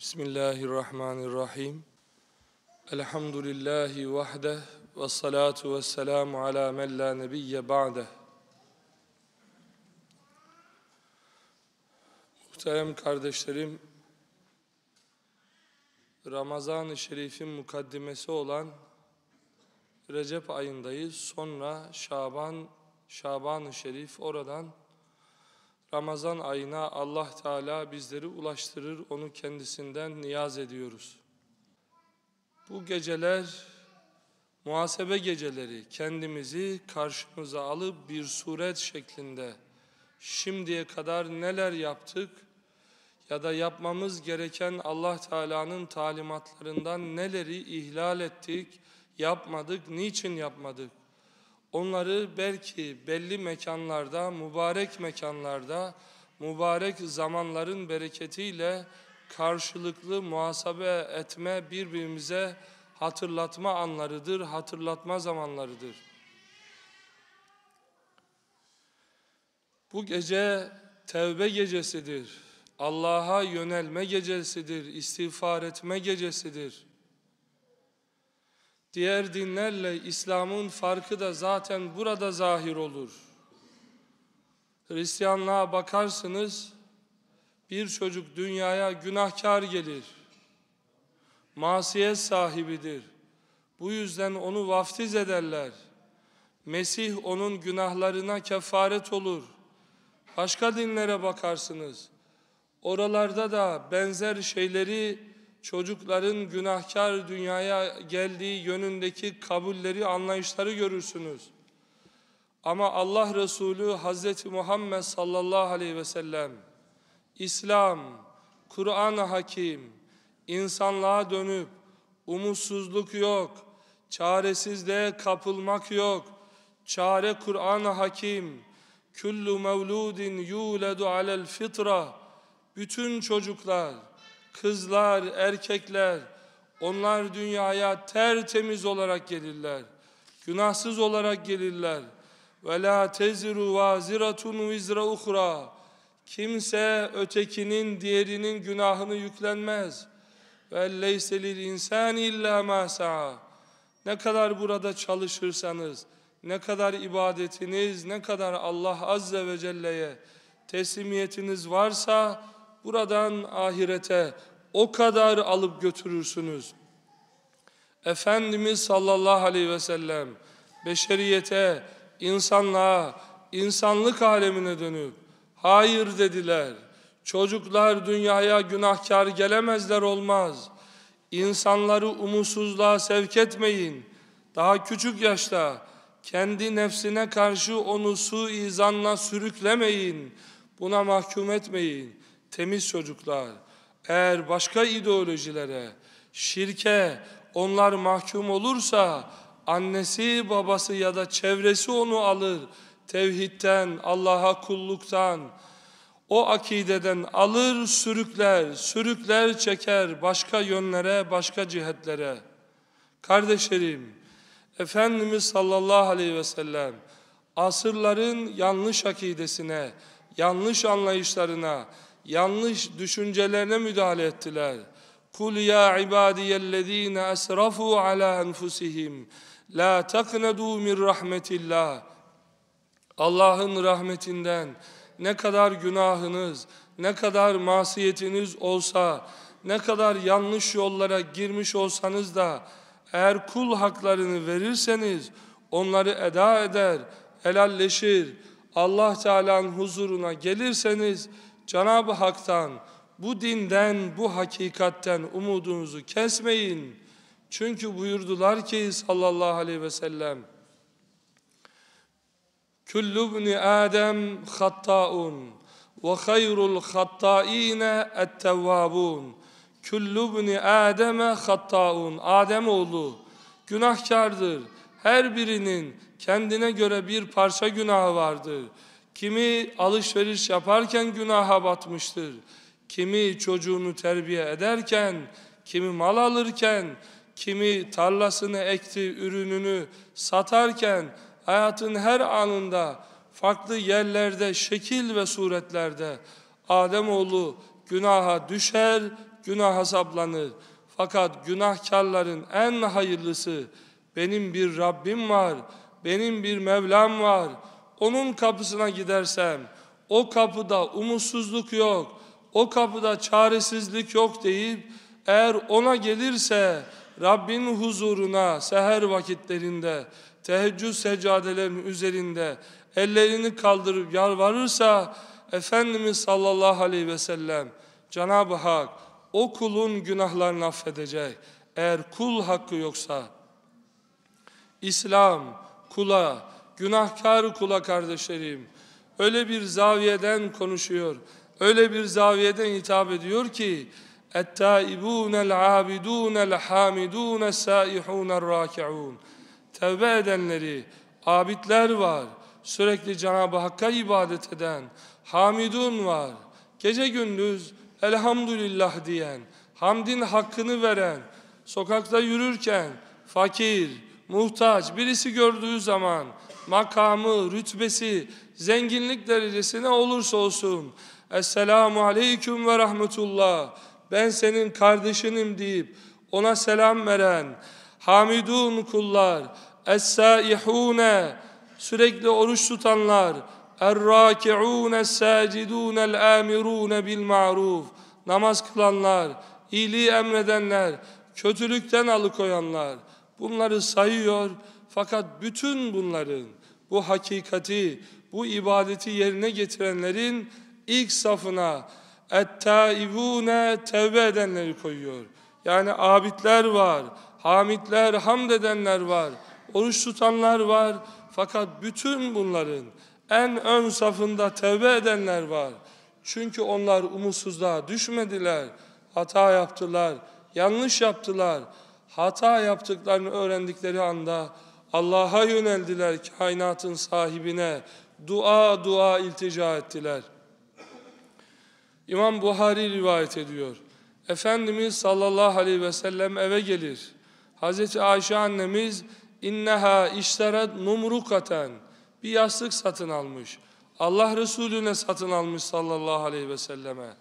Bismillahirrahmanirrahim. Elhamdülillahi vahdeh ve salatu ve selamu ala men la nebiyye ba'deh. Muhterem kardeşlerim, Ramazan-ı Şerif'in mukaddimesi olan Recep ayındayız. Sonra Şaban, Şaban-ı Şerif oradan Ramazan ayına Allah Teala bizleri ulaştırır, onu kendisinden niyaz ediyoruz. Bu geceler muhasebe geceleri kendimizi karşımıza alıp bir suret şeklinde şimdiye kadar neler yaptık ya da yapmamız gereken Allah Teala'nın talimatlarından neleri ihlal ettik, yapmadık, niçin yapmadık? Onları belki belli mekanlarda, mübarek mekanlarda, mübarek zamanların bereketiyle karşılıklı muhasebe etme, birbirimize hatırlatma anlarıdır, hatırlatma zamanlarıdır. Bu gece tevbe gecesidir. Allah'a yönelme gecesidir, istiğfar etme gecesidir. Diğer dinlerle İslam'ın farkı da zaten burada zahir olur. Hristiyanlığa bakarsınız, bir çocuk dünyaya günahkar gelir. Masiyet sahibidir. Bu yüzden onu vaftiz ederler. Mesih onun günahlarına kefaret olur. Başka dinlere bakarsınız. Oralarda da benzer şeyleri çocukların günahkar dünyaya geldiği yönündeki kabulleri, anlayışları görürsünüz. Ama Allah Resulü Hazreti Muhammed sallallahu aleyhi ve sellem, İslam, Kur'an-ı Hakim, insanlığa dönüp, umutsuzluk yok, çaresizliğe kapılmak yok, çare Kur'an-ı Hakim, küllü mevludin yuledu alel fitra, bütün çocuklar, Kızlar, erkekler onlar dünyaya tertemiz olarak gelirler. Günahsız olarak gelirler. Ve la teziru vaziratun vizra uhra. Kimse ötekinin diğerinin günahını yüklenmez. Ve leyselil insan illa ma Ne kadar burada çalışırsanız, ne kadar ibadetiniz, ne kadar Allah azze ve celle'ye teslimiyetiniz varsa Buradan ahirete o kadar alıp götürürsünüz. Efendimiz sallallahu aleyhi ve sellem beşeriyete, insanlığa, insanlık alemine dönüp hayır dediler. Çocuklar dünyaya günahkar gelemezler olmaz. İnsanları umutsuzluğa sevk etmeyin. Daha küçük yaşta kendi nefsine karşı onu suizanla sürüklemeyin. Buna mahkum etmeyin temiz çocuklar eğer başka ideolojilere, şirke onlar mahkum olursa annesi, babası ya da çevresi onu alır. Tevhidden, Allah'a kulluktan, o akideden alır sürükler, sürükler çeker başka yönlere, başka cihetlere. Kardeşlerim, Efendimiz sallallahu aleyhi ve sellem asırların yanlış akidesine, yanlış anlayışlarına, yanlış düşüncelerine müdahale ettiler. Kul ya ibadiyellezine esrafu ala enfusihim la taknedu min rahmetillah. Allah'ın rahmetinden ne kadar günahınız, ne kadar masiyetiniz olsa, ne kadar yanlış yollara girmiş olsanız da eğer kul haklarını verirseniz onları eda eder, helalleşir, Allah Teala'nın huzuruna gelirseniz Cenab-ı Hak'tan, bu dinden, bu hakikatten umudunuzu kesmeyin. Çünkü buyurdular ki sallallahu aleyhi ve sellem, Küllü ibni Adem hatta'un ve hayrul hatta'ine ettevvabun. Küllü ibni Adem'e hatta'un. Adem oğlu günahkardır. Her birinin kendine göre bir parça günahı vardır.'' Kimi alışveriş yaparken günaha batmıştır. Kimi çocuğunu terbiye ederken, kimi mal alırken, kimi tarlasını ekti, ürününü satarken, hayatın her anında farklı yerlerde, şekil ve suretlerde Ademoğlu günaha düşer, günah hesaplanır. Fakat günahkarların en hayırlısı benim bir Rabbim var, benim bir Mevlam var.'' onun kapısına gidersem o kapıda umutsuzluk yok, o kapıda çaresizlik yok deyip eğer ona gelirse Rabbin huzuruna seher vakitlerinde teheccüd seccadelerinin üzerinde ellerini kaldırıp yalvarırsa Efendimiz sallallahu aleyhi ve sellem Cenab-ı Hak o kulun günahlarını affedecek. Eğer kul hakkı yoksa İslam kula günahkar kula kardeşlerim öyle bir zaviyeden konuşuyor. Öyle bir zaviyeden hitap ediyor ki اَتَّائِبُونَ الْعَابِدُونَ الْحَامِدُونَ السَّائِحُونَ الرَّاكِعُونَ Tevbe edenleri, abidler var. Sürekli Cenab-ı Hakk'a ibadet eden, hamidun var. Gece gündüz elhamdülillah diyen, hamdin hakkını veren, sokakta yürürken fakir, muhtaç birisi gördüğü zaman makamı, rütbesi, zenginlik derecesi ne olursa olsun Esselamu Aleyküm ve Rahmetullah ben senin kardeşinim deyip ona selam veren Hamidun kullar Es-saihune sürekli oruç tutanlar Er-raki'une es-sacidune el-amirune bil maruf namaz kılanlar iyiliği emredenler kötülükten alıkoyanlar bunları sayıyor fakat bütün bunların, bu hakikati, bu ibadeti yerine getirenlerin ilk safına اَتَّائِبُونَ tevbe edenleri koyuyor. Yani abidler var, hamidler, hamd edenler var, oruç tutanlar var. Fakat bütün bunların en ön safında tevbe edenler var. Çünkü onlar umutsuzluğa düşmediler, hata yaptılar, yanlış yaptılar. Hata yaptıklarını öğrendikleri anda Allah'a yöneldiler kainatın sahibine. Dua dua iltica ettiler. İmam Buhari rivayet ediyor. Efendimiz sallallahu aleyhi ve sellem eve gelir. Hazreti Ayşe annemiz inneha işteret numrukaten bir yastık satın almış. Allah Resulüne satın almış sallallahu aleyhi ve selleme.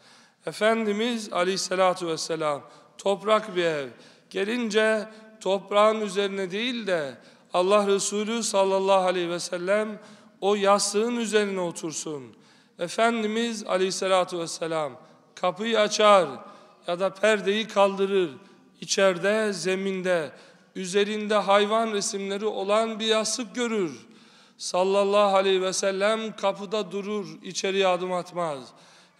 Efendimiz aleyhissalatu vesselam toprak bir ev. Gelince toprağın üzerine değil de Allah Resulü sallallahu aleyhi ve sellem o yastığın üzerine otursun. Efendimiz aleyhissalatu vesselam kapıyı açar ya da perdeyi kaldırır. İçeride, zeminde, üzerinde hayvan resimleri olan bir yastık görür. Sallallahu aleyhi ve sellem kapıda durur, içeriye adım atmaz.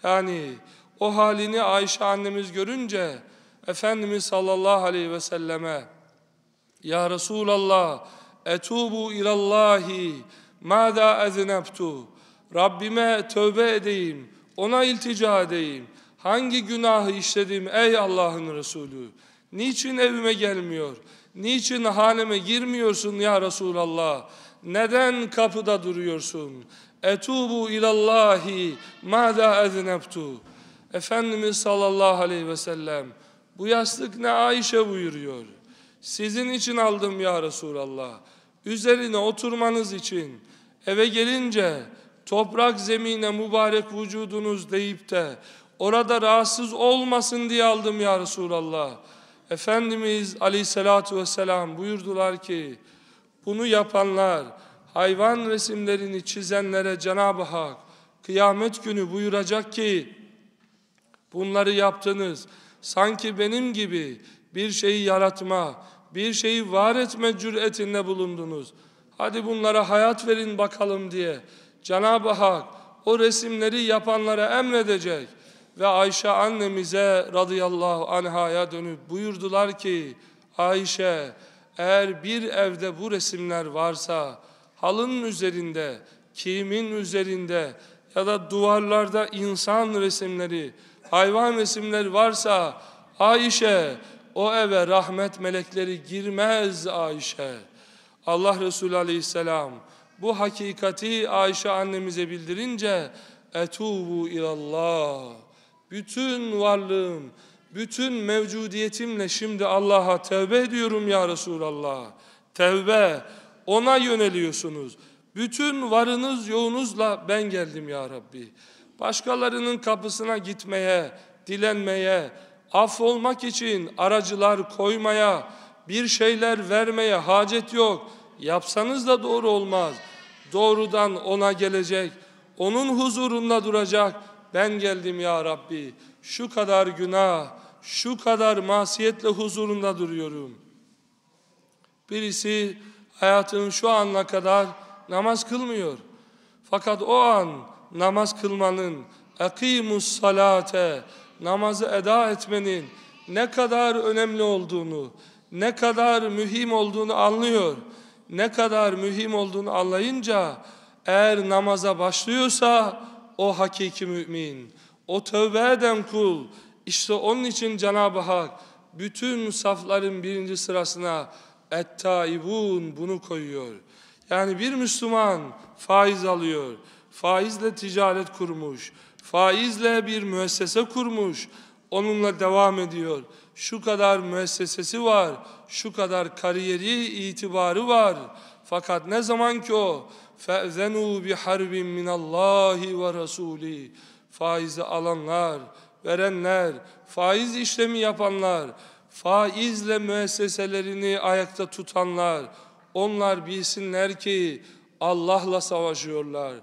Yani o halini Ayşe annemiz görünce Efendimiz sallallahu aleyhi ve selleme Ya Resulallah Etubu ilallahi mâdâ ezinebtu. Rabbime tövbe edeyim, ona iltica edeyim. Hangi günahı işledim ey Allah'ın Resulü? Niçin evime gelmiyor? Niçin halime girmiyorsun ya Resulallah? Neden kapıda duruyorsun? Etubu ilallahi mâdâ ezinebtu. Efendimiz sallallahu aleyhi ve sellem bu yastık ne Ayşe buyuruyor. Sizin için aldım ya Resulallah üzerine oturmanız için eve gelince toprak zemine mübarek vücudunuz deyip de orada rahatsız olmasın diye aldım ya Resulallah. Efendimiz aleyhissalatu vesselam buyurdular ki bunu yapanlar hayvan resimlerini çizenlere Cenab-ı Hak kıyamet günü buyuracak ki bunları yaptınız sanki benim gibi bir şeyi yaratma bir şeyi var etme cüretinde bulundunuz. Hadi bunlara hayat verin bakalım diye Cenab-ı Hak o resimleri yapanlara emredecek. Ve Ayşe annemize radıyallahu anhaya dönüp buyurdular ki Ayşe eğer bir evde bu resimler varsa halının üzerinde, kimin üzerinde ya da duvarlarda insan resimleri, hayvan resimleri varsa Ayşe o eve rahmet melekleri girmez Ayşe. Allah Resulü aleyhisselam bu hakikati Ayşe annemize bildirince etubu ilallah. Bütün varlığım, bütün mevcudiyetimle şimdi Allah'a tevbe ediyorum ya Resulallah. Tevbe, ona yöneliyorsunuz. Bütün varınız yoğunuzla ben geldim ya Rabbi. Başkalarının kapısına gitmeye, dilenmeye, Affolmak için aracılar koymaya, bir şeyler vermeye hacet yok. Yapsanız da doğru olmaz. Doğrudan ona gelecek. Onun huzurunda duracak. Ben geldim ya Rabbi. Şu kadar günah, şu kadar masiyetle huzurunda duruyorum. Birisi hayatının şu anına kadar namaz kılmıyor. Fakat o an namaz kılmanın اَقِيمُ الصَّلَاةَ namazı eda etmenin ne kadar önemli olduğunu, ne kadar mühim olduğunu anlıyor. Ne kadar mühim olduğunu anlayınca eğer namaza başlıyorsa o hakiki mümin, o tövbe eden kul, işte onun için Cenab-ı Hak bütün safların birinci sırasına ettaibun bunu koyuyor. Yani bir Müslüman faiz alıyor, faizle ticaret kurmuş, faizle bir müessese kurmuş, onunla devam ediyor. Şu kadar müessesesi var, şu kadar kariyeri, itibarı var. Fakat ne zaman ki o فَاَذَنُوا بِحَرْبٍ مِنَ اللّٰهِ وَرَسُولِهِ Faizi alanlar, verenler, faiz işlemi yapanlar, faizle müesseselerini ayakta tutanlar, onlar bilsinler ki Allah'la savaşıyorlar.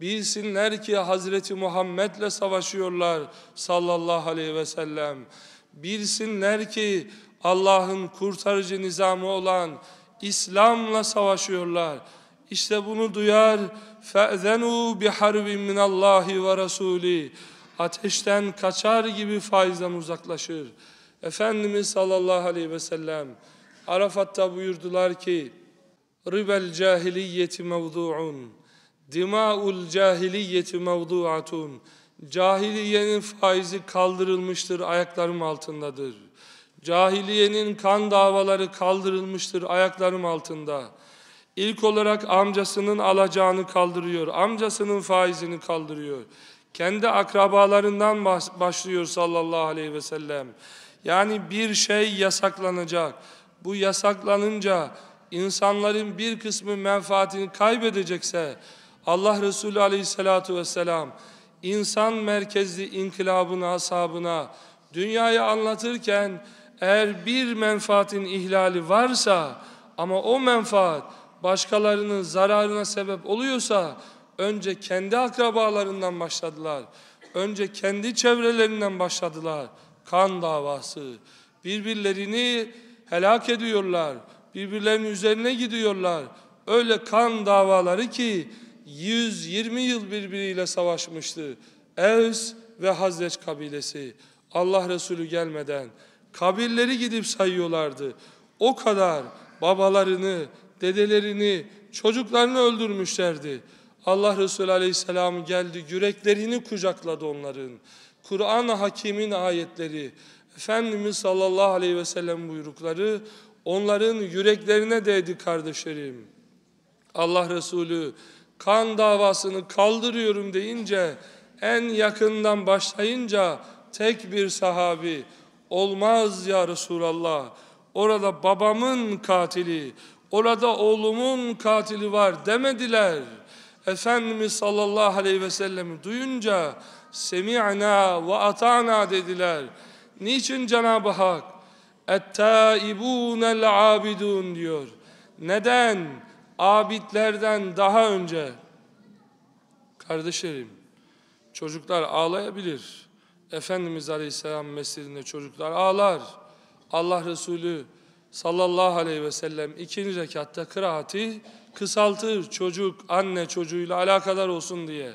Bilsinler ki Hazreti Muhammed'le savaşıyorlar sallallahu aleyhi ve sellem. Bilsinler ki Allah'ın kurtarıcı nizamı olan İslam'la savaşıyorlar. İşte bunu duyar فَاَذَنُوا بِحَرْبٍ مِنَ اللّٰهِ وَرَسُولِهِ Ateşten kaçar gibi faizden uzaklaşır. Efendimiz sallallahu aleyhi ve sellem Arafat'ta buyurdular ki رِبَ cahiliyeti مَوْضُعٌ Dima'ul cahiliyeti mevduatun. Cahiliyenin faizi kaldırılmıştır, ayaklarım altındadır. Cahiliyenin kan davaları kaldırılmıştır, ayaklarım altında. İlk olarak amcasının alacağını kaldırıyor, amcasının faizini kaldırıyor. Kendi akrabalarından başlıyor sallallahu aleyhi ve sellem. Yani bir şey yasaklanacak. Bu yasaklanınca insanların bir kısmı menfaatini kaybedecekse, Allah Resulü Aleyhisselatü vesselam insan merkezli inkılabını ashabına dünyayı anlatırken eğer bir menfaatin ihlali varsa ama o menfaat başkalarının zararına sebep oluyorsa önce kendi akrabalarından başladılar. Önce kendi çevrelerinden başladılar. Kan davası. Birbirlerini helak ediyorlar. Birbirlerinin üzerine gidiyorlar. Öyle kan davaları ki 120 yıl birbiriyle savaşmıştı. Evs ve Hazreç kabilesi. Allah Resulü gelmeden kabilleri gidip sayıyorlardı. O kadar babalarını, dedelerini, çocuklarını öldürmüşlerdi. Allah Resulü Aleyhisselam geldi, yüreklerini kucakladı onların. kuran Hakim'in ayetleri, Efendimiz sallallahu aleyhi ve sellem buyrukları onların yüreklerine değdi kardeşlerim. Allah Resulü kan davasını kaldırıyorum deyince, en yakından başlayınca tek bir sahabi, olmaz ya Resulallah, orada babamın katili, orada oğlumun katili var demediler. Efendimiz sallallahu aleyhi ve sellem'i duyunca, semi'na ve ata'na dediler. Niçin Cenab-ı Hak, اَتَّائِبُونَ الْعَابِدُونَ diyor. Neden? abidlerden daha önce kardeşlerim çocuklar ağlayabilir. Efendimiz Aleyhisselam mescidinde çocuklar ağlar. Allah Resulü sallallahu aleyhi ve sellem ikinci rekatta kıraati kısaltır çocuk, anne çocuğuyla alakadar olsun diye.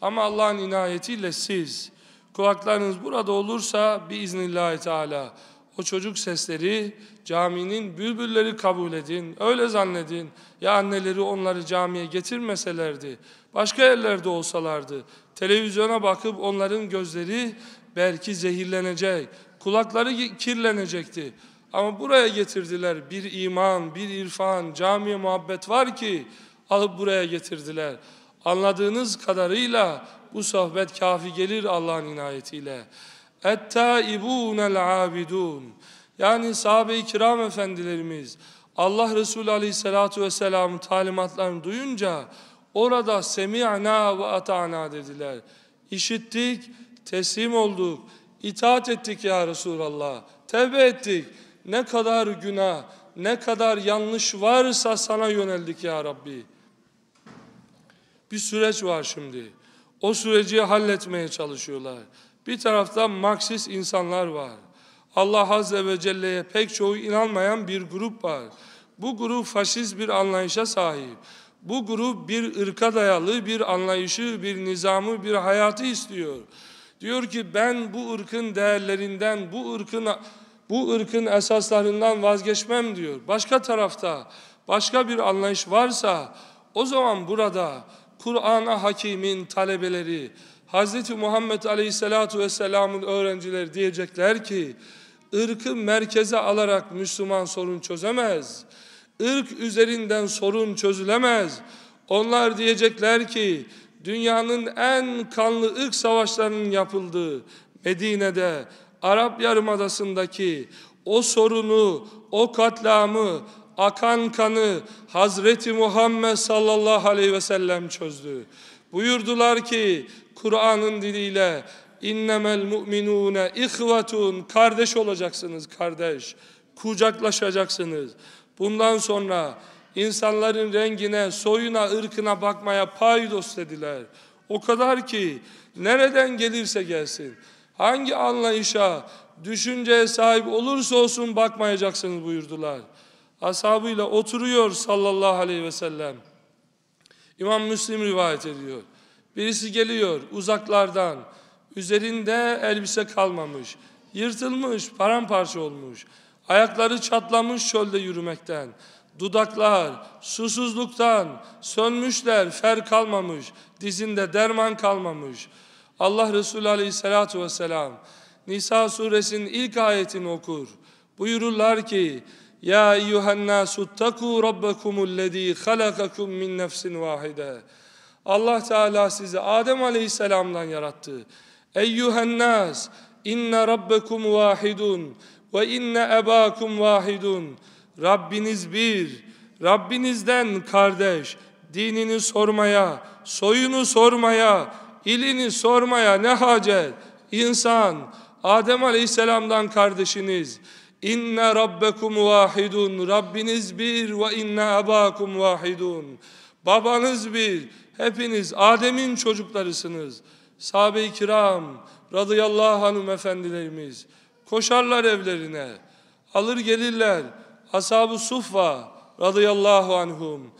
Ama Allah'ın inayetiyle siz kulaklarınız burada olursa biiznillahü teala o çocuk sesleri caminin bülbülleri kabul edin, öyle zannedin. Ya anneleri onları camiye getirmeselerdi, başka yerlerde olsalardı, televizyona bakıp onların gözleri belki zehirlenecek, kulakları kirlenecekti. Ama buraya getirdiler bir iman, bir irfan, camiye muhabbet var ki alıp buraya getirdiler. Anladığınız kadarıyla bu sohbet kafi gelir Allah'ın inayetiyle. Ettaibûnel abidun. Yani sahabe-i kiram efendilerimiz Allah Resulü aleyhissalatu vesselamın talimatlarını duyunca orada semi'na ve ata'na dediler. İşittik, teslim olduk, itaat ettik ya Resulallah, tevbe ettik. Ne kadar günah, ne kadar yanlış varsa sana yöneldik ya Rabbi. Bir süreç var şimdi. O süreci halletmeye çalışıyorlar. Bir tarafta Marksist insanlar var. Allah Azze ve Celle'ye pek çoğu inanmayan bir grup var. Bu grup faşist bir anlayışa sahip. Bu grup bir ırka dayalı bir anlayışı, bir nizamı, bir hayatı istiyor. Diyor ki ben bu ırkın değerlerinden, bu ırkın bu ırkın esaslarından vazgeçmem diyor. Başka tarafta başka bir anlayış varsa o zaman burada Kur'an'a Hakim'in talebeleri, Hazreti Muhammed Aleyhisselatu Vesselam'ın öğrencileri diyecekler ki, ırkı merkeze alarak Müslüman sorun çözemez. Irk üzerinden sorun çözülemez. Onlar diyecekler ki, dünyanın en kanlı ırk savaşlarının yapıldığı Medine'de, Arap Yarımadası'ndaki o sorunu, o katlamı, akan kanı Hazreti Muhammed sallallahu aleyhi ve sellem çözdü. Buyurdular ki Kur'an'ın diliyle innemel mu'minune ihvatun kardeş olacaksınız kardeş. Kucaklaşacaksınız. Bundan sonra insanların rengine, soyuna, ırkına bakmaya paydos dediler. O kadar ki nereden gelirse gelsin, hangi anlayışa, düşünceye sahip olursa olsun bakmayacaksınız buyurdular. Ashabıyla oturuyor sallallahu aleyhi ve sellem. İmam Müslim rivayet ediyor. Birisi geliyor uzaklardan, üzerinde elbise kalmamış, yırtılmış, paramparça olmuş, ayakları çatlamış çölde yürümekten, dudaklar susuzluktan sönmüşler, fer kalmamış, dizinde derman kalmamış. Allah Resulü aleyhissalatu vesselam Nisa suresinin ilk ayetini okur. Buyururlar ki, Ya eyyühennâsuttakû rabbekumul lezî halakakum min nefsin vahide.'' Allah Teala sizi Adem Aleyhisselam'dan yarattı. Eyyühennâs inna rabbekum vahidun ve inna ebâkum vahidun. Rabbiniz bir, Rabbinizden kardeş, dinini sormaya, soyunu sormaya, ilini sormaya ne hacet? İnsan, Adem Aleyhisselam'dan kardeşiniz. İnne rabbekum vahidun. Rabbiniz bir ve inna abakum vahidun. Babanız bir, Hepiniz Adem'in çocuklarısınız. Sahabe-i kiram, radıyallahu hanım efendilerimiz. Koşarlar evlerine. Alır gelirler. Ashab-ı Suffa, radıyallahu anhum.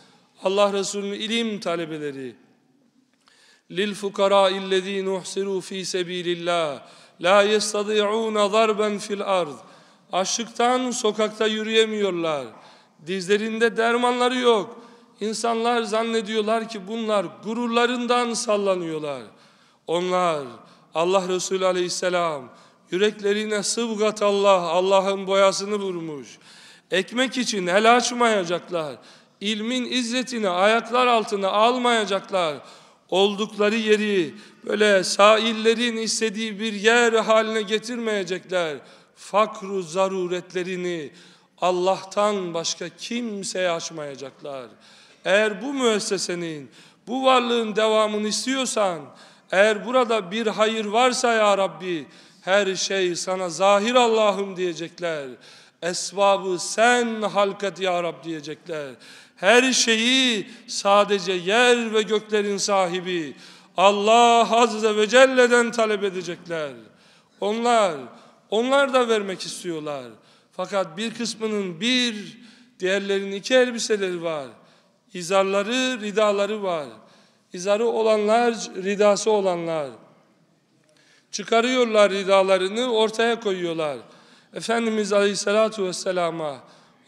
Allah Resulü'nün ilim talebeleri. Lil fukara illezîne uhsirû fî sebîlillâh. La yestadi'ûne darben fil ard. Açlıktan sokakta yürüyemiyorlar. Dizlerinde dermanları yok. İnsanlar zannediyorlar ki bunlar gururlarından sallanıyorlar. Onlar Allah Resulü aleyhisselam yüreklerine sıvgat Allah, Allah'ın boyasını vurmuş. Ekmek için el açmayacaklar. İlmin izzetini ayaklar altına almayacaklar. Oldukları yeri böyle saillerin istediği bir yer haline getirmeyecekler. Fakru zaruretlerini Allah'tan başka kimseye açmayacaklar.'' Eğer bu müessesenin, bu varlığın devamını istiyorsan, eğer burada bir hayır varsa ya Rabbi, her şey sana zahir Allah'ım diyecekler. Esbabı sen halkat ya Rab diyecekler. Her şeyi sadece yer ve göklerin sahibi Allah Azze ve Celle'den talep edecekler. Onlar, onlar da vermek istiyorlar. Fakat bir kısmının bir, diğerlerinin iki elbiseleri var. İzarları, ridaları var. İzarı olanlar, ridası olanlar. Çıkarıyorlar ridalarını, ortaya koyuyorlar. Efendimiz Aleyhisselatü Vesselam'a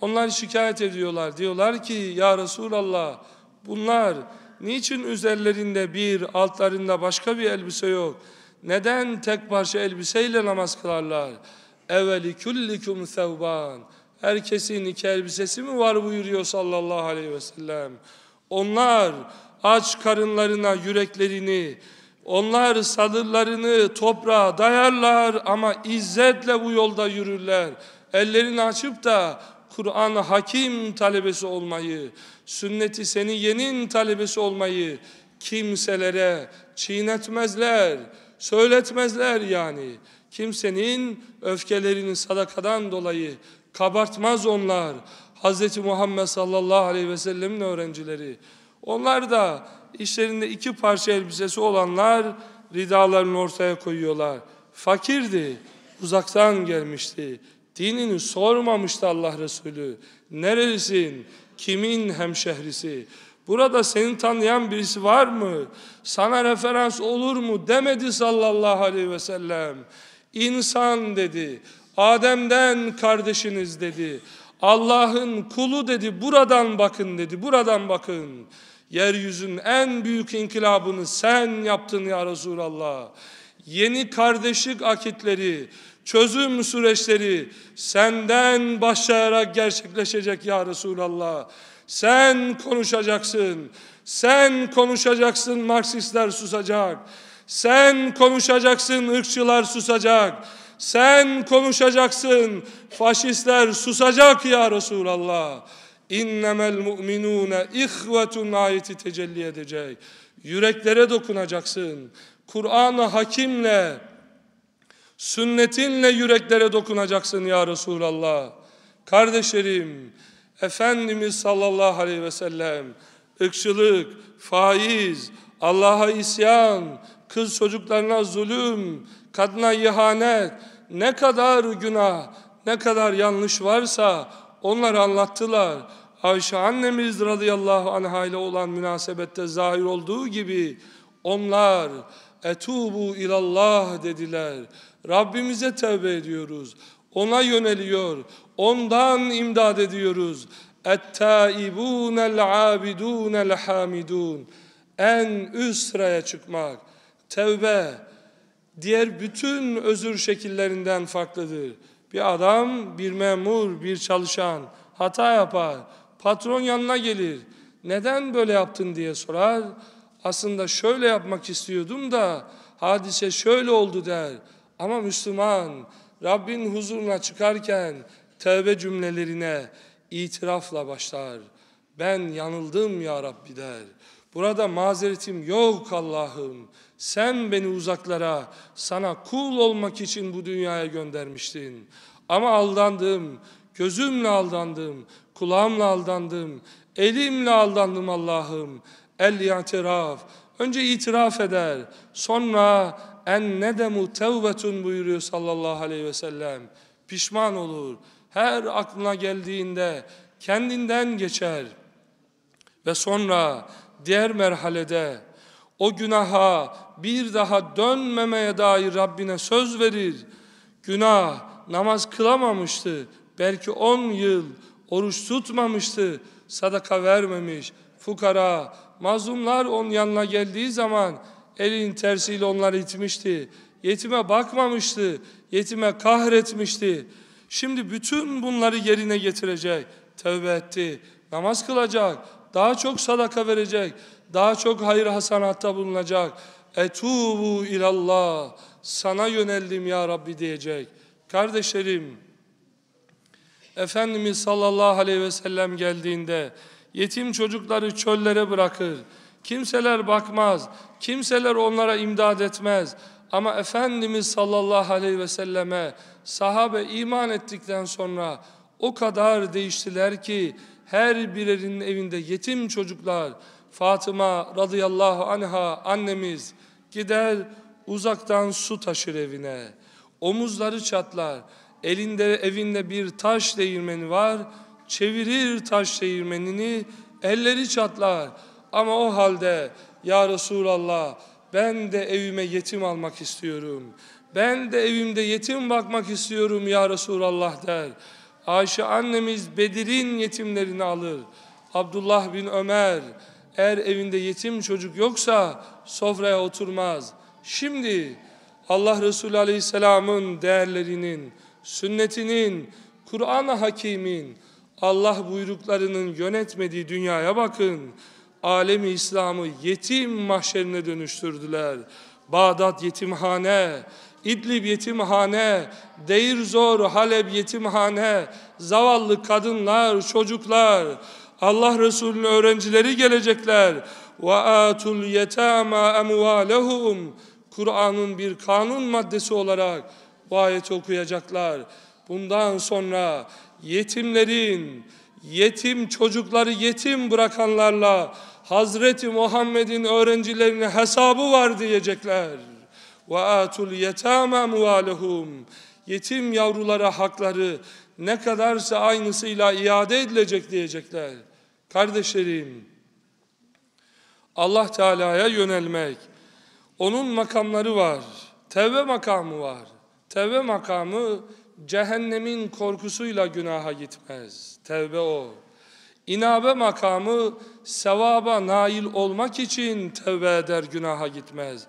onlar şikayet ediyorlar. Diyorlar ki ya Resulallah bunlar niçin üzerlerinde bir, altlarında başka bir elbise yok? Neden tek parça elbiseyle namaz kılarlar? Evveli küllikum sevban. Herkesin iki elbisesi mi var buyuruyor sallallahu aleyhi ve sellem. Onlar aç karınlarına yüreklerini, onlar sadırlarını toprağa dayarlar ama izzetle bu yolda yürürler. Ellerini açıp da Kur'an hakim talebesi olmayı, sünneti seni yenin talebesi olmayı kimselere çiğnetmezler, söyletmezler yani. Kimsenin öfkelerini sadakadan dolayı Kabartmaz onlar. Hz. Muhammed sallallahu aleyhi ve sellemin öğrencileri. Onlar da işlerinde iki parça elbisesi olanlar ridalarını ortaya koyuyorlar. Fakirdi, uzaktan gelmişti. Dinini sormamıştı Allah Resulü. Nerelisin? Kimin hemşehrisi? Burada seni tanıyan birisi var mı? Sana referans olur mu? Demedi sallallahu aleyhi ve sellem. İnsan dedi. Adem'den kardeşiniz dedi. Allah'ın kulu dedi buradan bakın dedi buradan bakın. Yeryüzün en büyük inkılabını sen yaptın ya Resulallah. Yeni kardeşlik akitleri, çözüm süreçleri senden başlayarak gerçekleşecek ya Resulallah. Sen konuşacaksın, sen konuşacaksın Marksistler susacak. Sen konuşacaksın ırkçılar susacak. Sen konuşacaksın. Faşistler susacak ya Resulallah. İnnemel mu'minune ihvetun ayeti tecelli edecek. Yüreklere dokunacaksın. Kur'an-ı Hakim'le, sünnetinle yüreklere dokunacaksın ya Resulallah. Kardeşlerim, Efendimiz sallallahu aleyhi ve sellem, ırkçılık, faiz, Allah'a isyan, kız çocuklarına zulüm, kadına ihanet, ne kadar günah, ne kadar yanlış varsa onlar anlattılar. Ayşe annemiz radıyallahu anha ile olan münasebette zahir olduğu gibi onlar etubu ilallah dediler. Rabbimize tevbe ediyoruz. Ona yöneliyor. Ondan imdad ediyoruz. Ettaibunel abidunel hamidun. En üst sıraya çıkmak. Tevbe diğer bütün özür şekillerinden farklıdır. Bir adam, bir memur, bir çalışan hata yapar. Patron yanına gelir. Neden böyle yaptın diye sorar. Aslında şöyle yapmak istiyordum da hadise şöyle oldu der. Ama Müslüman Rabbin huzuruna çıkarken tövbe cümlelerine itirafla başlar. Ben yanıldım ya Rabbi der. Burada mazeretim yok Allah'ım. Sen beni uzaklara, sana kul olmak için bu dünyaya göndermiştin. Ama aldandım, gözümle aldandım, kulağımla aldandım, elimle aldandım Allah'ım. El itiraf, önce itiraf eder, sonra en nedemu tevbetun buyuruyor sallallahu aleyhi ve sellem. Pişman olur, her aklına geldiğinde kendinden geçer. Ve sonra diğer merhalede o günaha bir daha dönmemeye dair Rabbine söz verir. Günah, namaz kılamamıştı. Belki on yıl oruç tutmamıştı. Sadaka vermemiş. Fukara, mazlumlar onun yanına geldiği zaman elin tersiyle onları itmişti. Yetime bakmamıştı. Yetime kahretmişti. Şimdi bütün bunları yerine getirecek. Tövbe etti. Namaz kılacak. Daha çok sadaka verecek. Daha çok hayır hasanatta bulunacak etubu ilallah sana yöneldim ya Rabbi diyecek. Kardeşlerim Efendimiz sallallahu aleyhi ve sellem geldiğinde yetim çocukları çöllere bırakır. Kimseler bakmaz, kimseler onlara imdad etmez. Ama Efendimiz sallallahu aleyhi ve selleme sahabe iman ettikten sonra o kadar değiştiler ki her birinin evinde yetim çocuklar Fatıma radıyallahu anha annemiz Gider uzaktan su taşır evine. Omuzları çatlar. Elinde evinde bir taş değirmeni var. Çevirir taş değirmenini. Elleri çatlar. Ama o halde ya Resulallah ben de evime yetim almak istiyorum. Ben de evimde yetim bakmak istiyorum ya Resulallah der. Ayşe annemiz Bedir'in yetimlerini alır. Abdullah bin Ömer, eğer evinde yetim çocuk yoksa sofraya oturmaz. Şimdi Allah Resulü Aleyhisselam'ın değerlerinin, sünnetinin, Kur'an-ı Hakim'in, Allah buyruklarının yönetmediği dünyaya bakın. Alemi İslam'ı yetim mahşerine dönüştürdüler. Bağdat yetimhane, İdlib yetimhane, Deir Zor, Halep yetimhane, zavallı kadınlar, çocuklar, Allah Resulü'nün öğrencileri gelecekler. atul yetama اَمْوَالَهُمْ Kur'an'ın bir kanun maddesi olarak bu ayeti okuyacaklar. Bundan sonra yetimlerin, yetim çocukları yetim bırakanlarla Hazreti Muhammed'in öğrencilerine hesabı var diyecekler. atul yetama اَمْوَالَهُمْ Yetim yavrulara hakları ne kadarsa aynısıyla iade edilecek diyecekler. Kardeşlerim, Allah Teala'ya yönelmek, onun makamları var, tevbe makamı var. Tevbe makamı cehennemin korkusuyla günaha gitmez. Tevbe o. İnabe makamı sevaba nail olmak için tevbe eder günaha gitmez.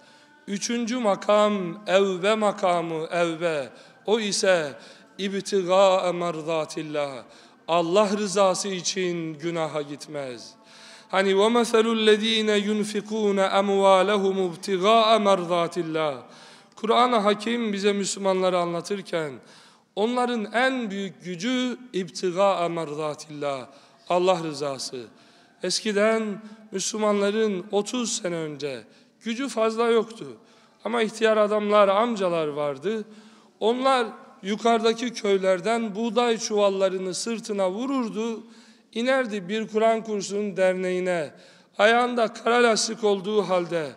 Üçüncü makam evve makamı evve. O ise ibtiga merdatillah. Allah rızası için günaha gitmez. Hani وَمَثَلُ الَّذ۪ينَ يُنْفِقُونَ اَمْوَالَهُمُ ابْتِغَاءَ مَرْضَاتِ اللّٰهِ Kur'an-ı Hakim bize Müslümanları anlatırken onların en büyük gücü ibtiga merzatillah Allah rızası. Eskiden Müslümanların 30 sene önce gücü fazla yoktu. Ama ihtiyar adamlar, amcalar vardı. Onlar yukarıdaki köylerden buğday çuvallarını sırtına vururdu, inerdi bir Kur'an kursunun derneğine. Ayağında kara lastik olduğu halde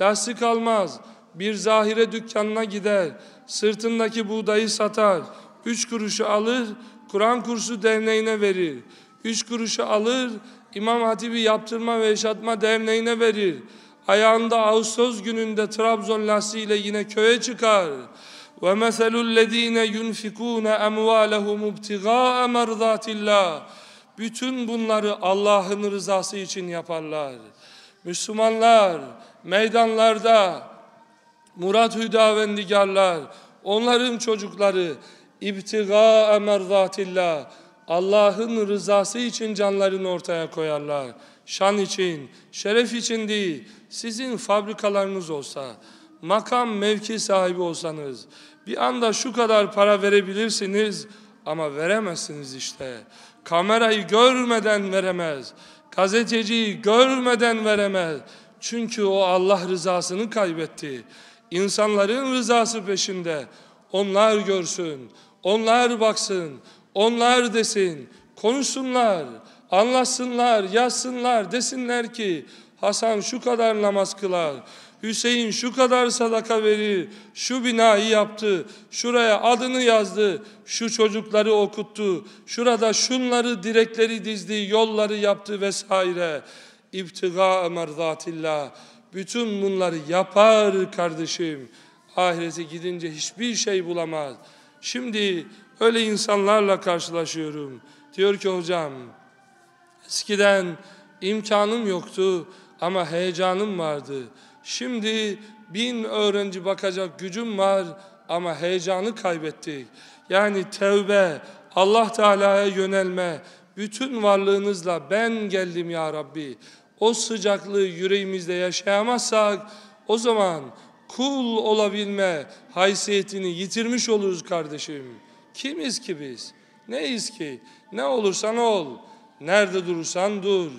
lastik almaz, bir zahire dükkanına gider, sırtındaki buğdayı satar, üç kuruşu alır, Kur'an kursu derneğine verir. Üç kuruşu alır, İmam Hatibi Yaptırma ve Yaşatma Derneğiğine verir. Ayağında Ağustos gününde Trabzon lastiğiyle yine köye çıkar. وَمَثَلُ الَّذ۪ينَ يُنْفِكُونَ اَمْوَالَهُمْ اُبْتِغَاءَ مَرْضَاتِ اللّٰهِ Bütün bunları Allah'ın rızası için yaparlar. Müslümanlar meydanlarda Murat Hüdavendigarlar, onların çocukları ibtiga merzatillah Allah'ın rızası için canlarını ortaya koyarlar. Şan için, şeref için değil. Sizin fabrikalarınız olsa, makam mevki sahibi olsanız, bir anda şu kadar para verebilirsiniz ama veremezsiniz işte. Kamerayı görmeden veremez. Gazeteciyi görmeden veremez. Çünkü o Allah rızasını kaybetti. İnsanların rızası peşinde. Onlar görsün, onlar baksın, onlar desin, konuşsunlar, anlasınlar, yazsınlar, desinler ki Hasan şu kadar namaz kılar, Hüseyin şu kadar sadaka verir, şu binayı yaptı, şuraya adını yazdı, şu çocukları okuttu, şurada şunları direkleri dizdi, yolları yaptı vesaire. İbtiga merzatillah. Bütün bunları yapar kardeşim. Ahirete gidince hiçbir şey bulamaz. Şimdi öyle insanlarla karşılaşıyorum. Diyor ki hocam, eskiden imkanım yoktu ama heyecanım vardı.'' Şimdi bin öğrenci bakacak gücüm var ama heyecanı kaybettik. Yani tevbe, Allah Teala'ya yönelme, bütün varlığınızla ben geldim ya Rabbi. O sıcaklığı yüreğimizde yaşayamazsak o zaman kul olabilme haysiyetini yitirmiş oluruz kardeşim. Kimiz ki biz? Neyiz ki? Ne olursan ol. Nerede durursan dur.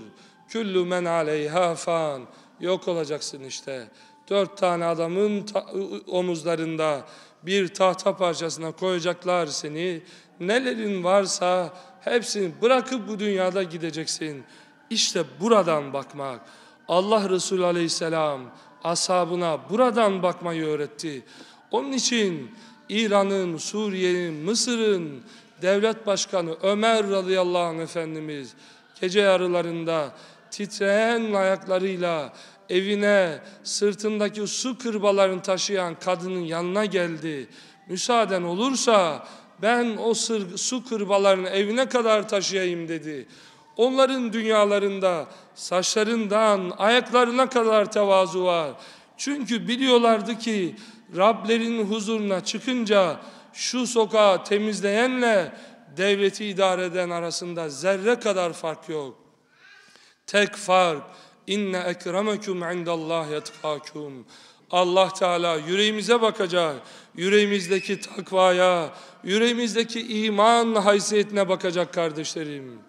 Küllü men aleyha fan. Yok olacaksın işte. Dört tane adamın ta omuzlarında bir tahta parçasına koyacaklar seni. Nelerin varsa hepsini bırakıp bu dünyada gideceksin. İşte buradan bakmak. Allah Resulü Aleyhisselam ashabına buradan bakmayı öğretti. Onun için İran'ın, Suriye'nin, Mısır'ın devlet başkanı Ömer radıyallahu anh efendimiz gece yarılarında titreyen ayaklarıyla evine sırtındaki su kırbalarını taşıyan kadının yanına geldi. Müsaaden olursa ben o sır, su kırbalarını evine kadar taşıyayım dedi. Onların dünyalarında saçlarından ayaklarına kadar tevazu var. Çünkü biliyorlardı ki Rablerin huzuruna çıkınca şu sokağı temizleyenle devleti idare eden arasında zerre kadar fark yok. Tek fark inne ekremekum indallahi etkakum. Allah Teala yüreğimize bakacak. Yüreğimizdeki takvaya, yüreğimizdeki iman haysiyetine bakacak kardeşlerim.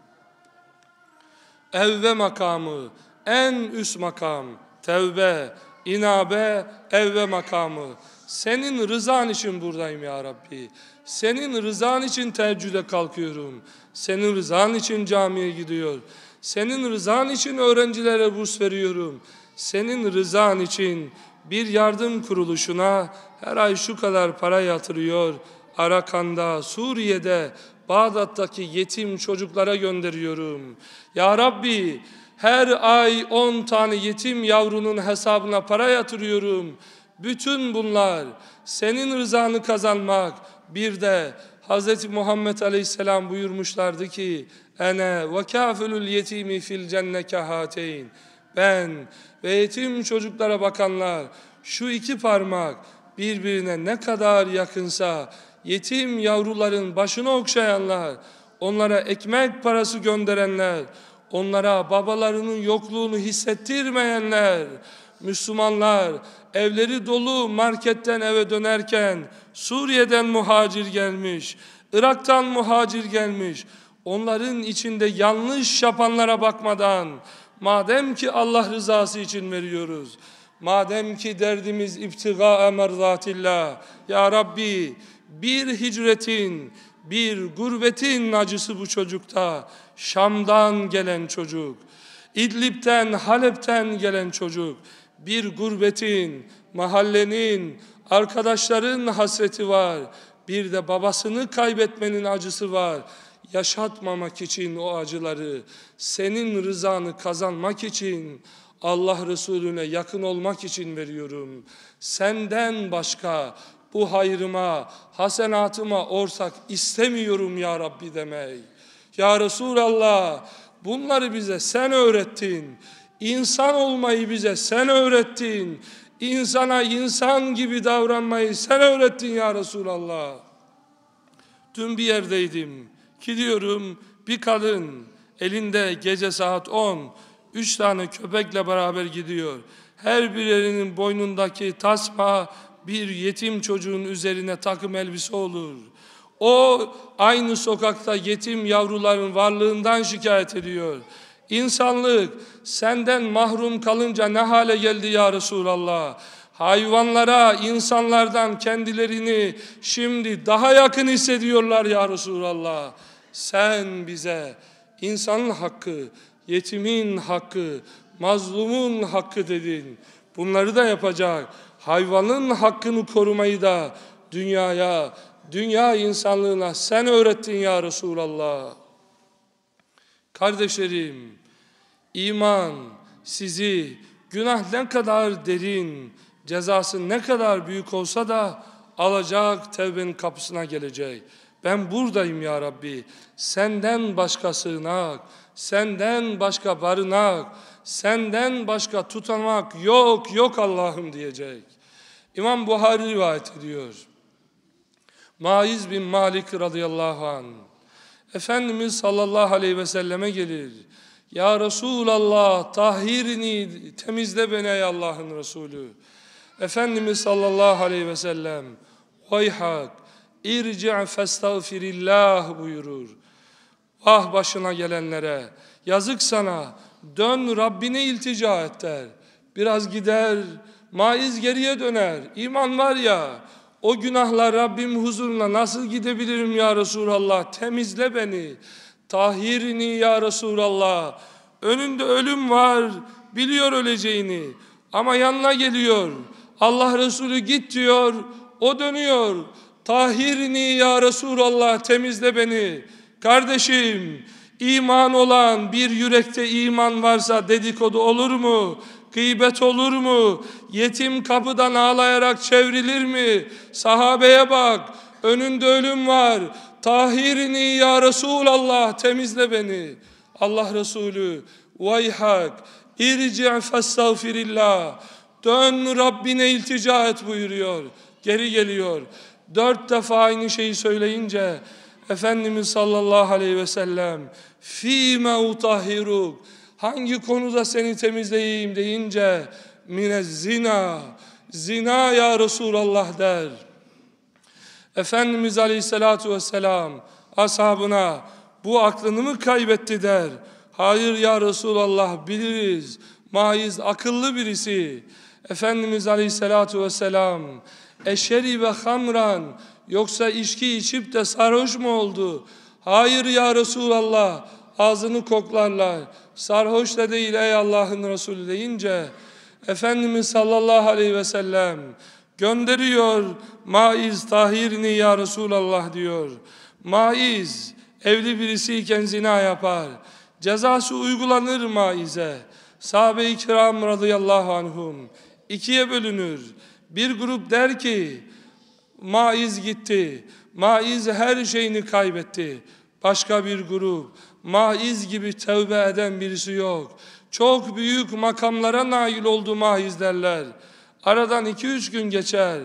Evve makamı, en üst makam, tevbe, inabe, evve makamı. Senin rızan için buradayım ya Rabbi. Senin rızan için teheccüde kalkıyorum. Senin rızan için camiye gidiyorum. Senin rızan için öğrencilere burs veriyorum. Senin rızan için bir yardım kuruluşuna her ay şu kadar para yatırıyor. Arakan'da, Suriye'de, Bağdat'taki yetim çocuklara gönderiyorum. Ya Rabbi her ay 10 tane yetim yavrunun hesabına para yatırıyorum. Bütün bunlar senin rızanı kazanmak, bir de Hz. Muhammed Aleyhisselam buyurmuşlardı ki ene ve kafilul yetimi fil cenneke hateyn ben ve yetim çocuklara bakanlar şu iki parmak birbirine ne kadar yakınsa yetim yavruların başını okşayanlar onlara ekmek parası gönderenler onlara babalarının yokluğunu hissettirmeyenler Müslümanlar evleri dolu marketten eve dönerken Suriye'den muhacir gelmiş, Irak'tan muhacir gelmiş. Onların içinde yanlış yapanlara bakmadan madem ki Allah rızası için veriyoruz. Madem ki derdimiz iftiga merzatillah. Ya Rabbi bir hicretin, bir gurbetin acısı bu çocukta. Şam'dan gelen çocuk, İdlib'ten Halep'ten gelen çocuk. Bir gurbetin, mahallenin, arkadaşların hasreti var. Bir de babasını kaybetmenin acısı var. Yaşatmamak için o acıları, senin rızanı kazanmak için, Allah Resulüne yakın olmak için veriyorum. Senden başka bu hayrıma, hasenatıma ortak istemiyorum ya Rabbi demek. Ya Resulallah bunları bize sen öğrettin. İnsan olmayı bize sen öğrettin. İnsana insan gibi davranmayı sen öğrettin ya Resulallah. Dün bir yerdeydim. Gidiyorum bir kadın elinde gece saat 10 üç tane köpekle beraber gidiyor. Her birinin boynundaki tasma bir yetim çocuğun üzerine takım elbise olur. O aynı sokakta yetim yavruların varlığından şikayet ediyor. İnsanlık senden mahrum kalınca ne hale geldi ya Resulallah? Hayvanlara, insanlardan kendilerini şimdi daha yakın hissediyorlar ya Resulallah. Sen bize insanın hakkı, yetimin hakkı, mazlumun hakkı dedin. Bunları da yapacak. Hayvanın hakkını korumayı da dünyaya, dünya insanlığına sen öğrettin ya Resulallah. Kardeşlerim, iman sizi günah ne kadar derin, cezası ne kadar büyük olsa da alacak tevbenin kapısına gelecek. Ben buradayım ya Rabbi. Senden başka sığınak, senden başka barınak, senden başka tutanak yok, yok Allah'ım diyecek. İmam Buhari rivayet ediyor. Maiz bin Malik radıyallahu anh Efendimiz sallallahu aleyhi ve selleme gelir. Ya Resulallah tahhirini temizle beni ey Allah'ın Resulü. Efendimiz sallallahu aleyhi ve sellem Vayhak irci' festağfirillah buyurur. Ah başına gelenlere yazık sana dön Rabbine iltica et der. Biraz gider maiz geriye döner. İman var ya o günahla Rabbim huzuruna nasıl gidebilirim ya Resulallah? Temizle beni. Tahirini ya Resulallah. Önünde ölüm var. Biliyor öleceğini. Ama yanına geliyor. Allah Resulü git diyor. O dönüyor. Tahirini ya Resulallah temizle beni. Kardeşim iman olan bir yürekte iman varsa dedikodu olur mu? Gıybet olur mu? Yetim kapıdan ağlayarak çevrilir mi? Sahabeye bak. Önünde ölüm var. Tahirini ya Resulallah temizle beni. Allah Resulü vayhak irci festağfirillah. Dön Rabbine iltica et buyuruyor. Geri geliyor. Dört defa aynı şeyi söyleyince Efendimiz sallallahu aleyhi ve sellem fîme utahhiruk hangi konuda seni temizleyeyim deyince mine zina zina ya Resulallah der. Efendimiz Aleyhisselatü Vesselam ashabına bu aklını mı kaybetti der. Hayır ya Resulallah biliriz. Maiz akıllı birisi. Efendimiz Aleyhisselatü Vesselam eşeri ve hamran yoksa içki içip de sarhoş mu oldu? Hayır ya Resulallah ağzını koklarlar sarhoş da değil ey Allah'ın Resulü deyince Efendimiz sallallahu aleyhi ve sellem gönderiyor maiz tahirni ya Resulallah diyor. Maiz evli birisiyken zina yapar. Cezası uygulanır maize. Sahabe-i kiram radıyallahu anhum ikiye bölünür. Bir grup der ki maiz gitti. Maiz her şeyini kaybetti. Başka bir grup Maiz gibi tevbe eden birisi yok. Çok büyük makamlara nail oldu mahiz derler. Aradan iki üç gün geçer.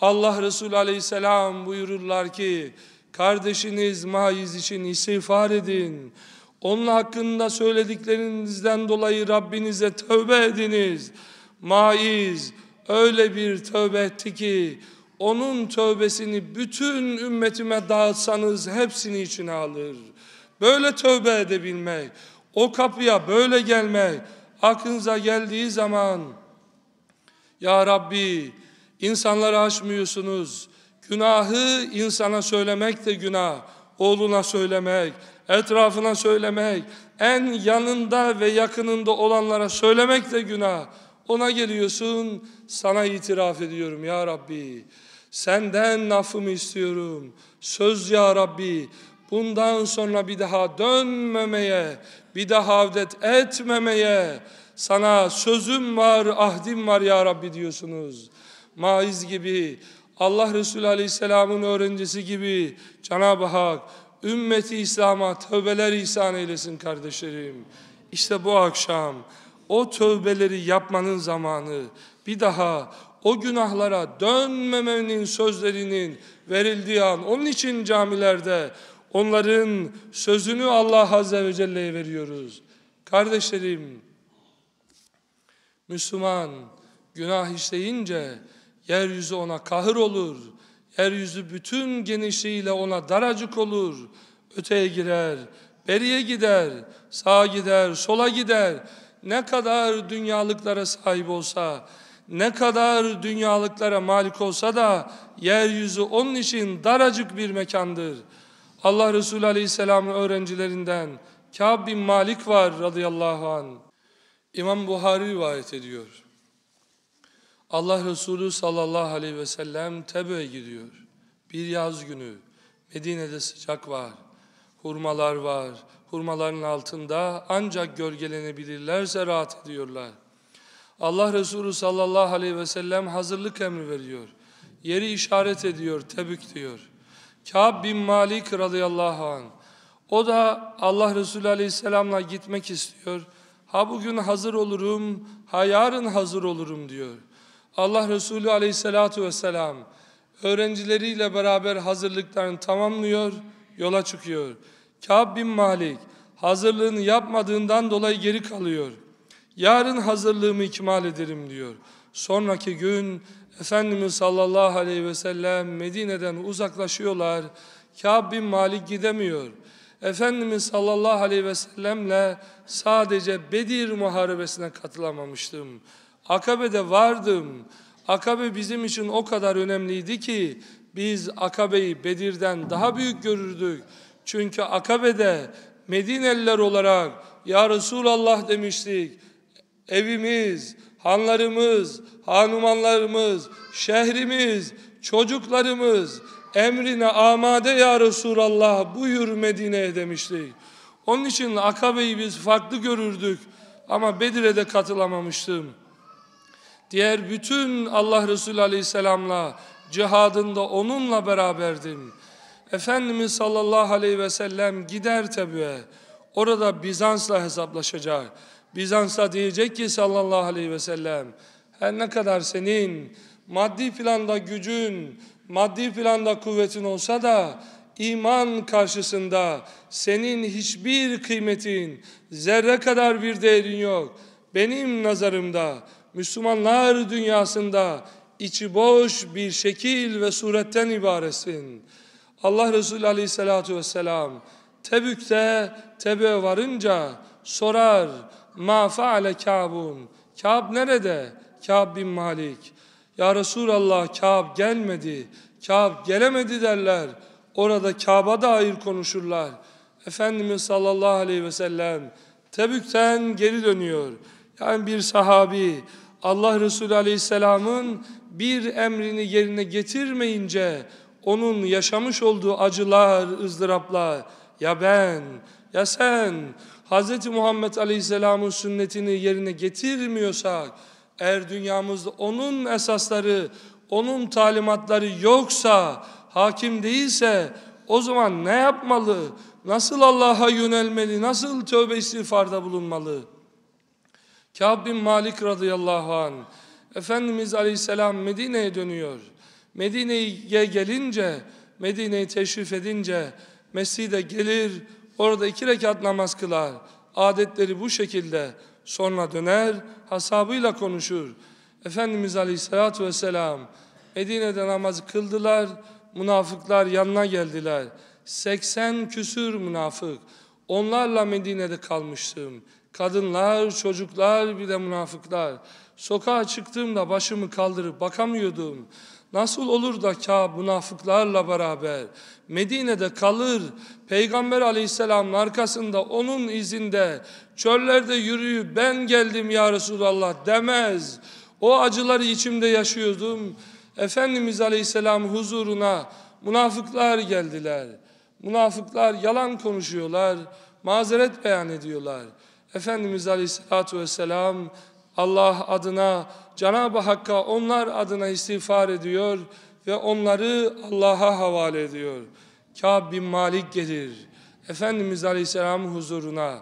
Allah Resulü aleyhisselam buyururlar ki, kardeşiniz maiz için istiğfar edin. Onun hakkında söylediklerinizden dolayı Rabbinize tövbe ediniz. Maiz öyle bir tövbe etti ki, onun tövbesini bütün ümmetime dağıtsanız hepsini içine alır.'' böyle tövbe edebilmek, o kapıya böyle gelmek, aklınıza geldiği zaman Ya Rabbi insanları aşmıyorsunuz. Günahı insana söylemek de günah. Oğluna söylemek, etrafına söylemek, en yanında ve yakınında olanlara söylemek de günah. Ona geliyorsun, sana itiraf ediyorum ya Rabbi. Senden affımı istiyorum. Söz ya Rabbi bundan sonra bir daha dönmemeye, bir daha avdet etmemeye, sana sözüm var, ahdim var ya Rabbi diyorsunuz. Maiz gibi, Allah Resulü Aleyhisselam'ın öğrencisi gibi Cenab-ı Hak ümmeti İslam'a tövbeler ihsan eylesin kardeşlerim. İşte bu akşam o tövbeleri yapmanın zamanı. Bir daha o günahlara dönmemenin sözlerinin verildiği an. Onun için camilerde onların sözünü Allah Azze ve Celle'ye veriyoruz. Kardeşlerim, Müslüman günah işleyince yeryüzü ona kahır olur. Yeryüzü bütün genişliğiyle ona daracık olur. Öteye girer, beriye gider, sağa gider, sola gider. Ne kadar dünyalıklara sahip olsa, ne kadar dünyalıklara malik olsa da yeryüzü onun için daracık bir mekandır.'' Allah Resulü Aleyhisselam'ın öğrencilerinden Kâb bin Malik var radıyallahu an. İmam Buhari rivayet ediyor. Allah Resulü sallallahu aleyhi ve sellem tebeye gidiyor. Bir yaz günü Medine'de sıcak var. Hurmalar var. Hurmaların altında ancak gölgelenebilirlerse rahat ediyorlar. Allah Resulü sallallahu aleyhi ve sellem hazırlık emri veriyor. Yeri işaret ediyor, Tebük diyor. Kâb bin Malik radıyallahu anh. O da Allah Resulü aleyhisselamla gitmek istiyor. Ha bugün hazır olurum, ha yarın hazır olurum diyor. Allah Resulü aleyhissalatu vesselam öğrencileriyle beraber hazırlıklarını tamamlıyor, yola çıkıyor. Kâb bin Malik hazırlığını yapmadığından dolayı geri kalıyor. Yarın hazırlığımı ikmal ederim diyor. Sonraki gün Efendimiz sallallahu aleyhi ve sellem Medine'den uzaklaşıyorlar. Kâb bin Malik gidemiyor. Efendimiz sallallahu aleyhi ve sellemle sadece Bedir Muharebesi'ne katılamamıştım. Akabe'de vardım. Akabe bizim için o kadar önemliydi ki biz Akabe'yi Bedir'den daha büyük görürdük. Çünkü Akabe'de Medineliler olarak Ya Resulallah demiştik. Evimiz, hanlarımız, hanumanlarımız, şehrimiz, çocuklarımız emrine amade ya Resulallah buyur Medine'ye demiştik. Onun için Akabe'yi biz farklı görürdük ama Bedir'e de katılamamıştım. Diğer bütün Allah Resulü Aleyhisselam'la cihadında onunla beraberdim. Efendimiz sallallahu aleyhi ve sellem gider Tebü'ye. Orada Bizans'la hesaplaşacak. Bizans'a diyecek ki sallallahu aleyhi ve sellem her ne kadar senin maddi planda gücün, maddi planda kuvvetin olsa da iman karşısında senin hiçbir kıymetin, zerre kadar bir değerin yok. Benim nazarımda Müslümanlar dünyasında içi boş bir şekil ve suretten ibaretsin. Allah Resulü aleyhissalatu vesselam Tebük'te Tebe varınca sorar ma faale Kâbun. Kâb nerede? Kâb bin Malik. Ya Resulallah Kâb gelmedi. Kâb gelemedi derler. Orada Kâb'a dair konuşurlar. Efendimiz sallallahu aleyhi ve sellem Tebük'ten geri dönüyor. Yani bir sahabi Allah Resulü aleyhisselamın bir emrini yerine getirmeyince onun yaşamış olduğu acılar, ızdıraplar ya ben, ya sen Hz. Muhammed Aleyhisselam'ın sünnetini yerine getirmiyorsak, eğer dünyamızda onun esasları, onun talimatları yoksa, hakim değilse o zaman ne yapmalı? Nasıl Allah'a yönelmeli? Nasıl tövbe istiğfarda bulunmalı? Kâb bin Malik radıyallahu an Efendimiz aleyhisselam Medine'ye dönüyor. Medine'ye gelince, Medine'yi teşrif edince mescide gelir, Orada iki rekat namaz kılar. Adetleri bu şekilde. Sonra döner, hasabıyla konuşur. Efendimiz Aleyhisselatü Vesselam Medine'de namazı kıldılar. Münafıklar yanına geldiler. 80 küsür münafık. Onlarla Medine'de kalmıştım. Kadınlar, çocuklar bir de münafıklar. Sokağa çıktığımda başımı kaldırıp bakamıyordum. Nasıl olur da Kâb münafıklarla beraber Medine'de kalır, Peygamber aleyhisselamın arkasında onun izinde çöllerde yürüyüp ben geldim ya Resulallah demez. O acıları içimde yaşıyordum. Efendimiz aleyhisselam huzuruna münafıklar geldiler. Münafıklar yalan konuşuyorlar, mazeret beyan ediyorlar. Efendimiz aleyhissalatu vesselam Allah adına, Cenab-ı Hakk'a onlar adına istiğfar ediyor ve onları Allah'a havale ediyor. Kâb bin Malik gelir Efendimiz Aleyhisselam'ın huzuruna.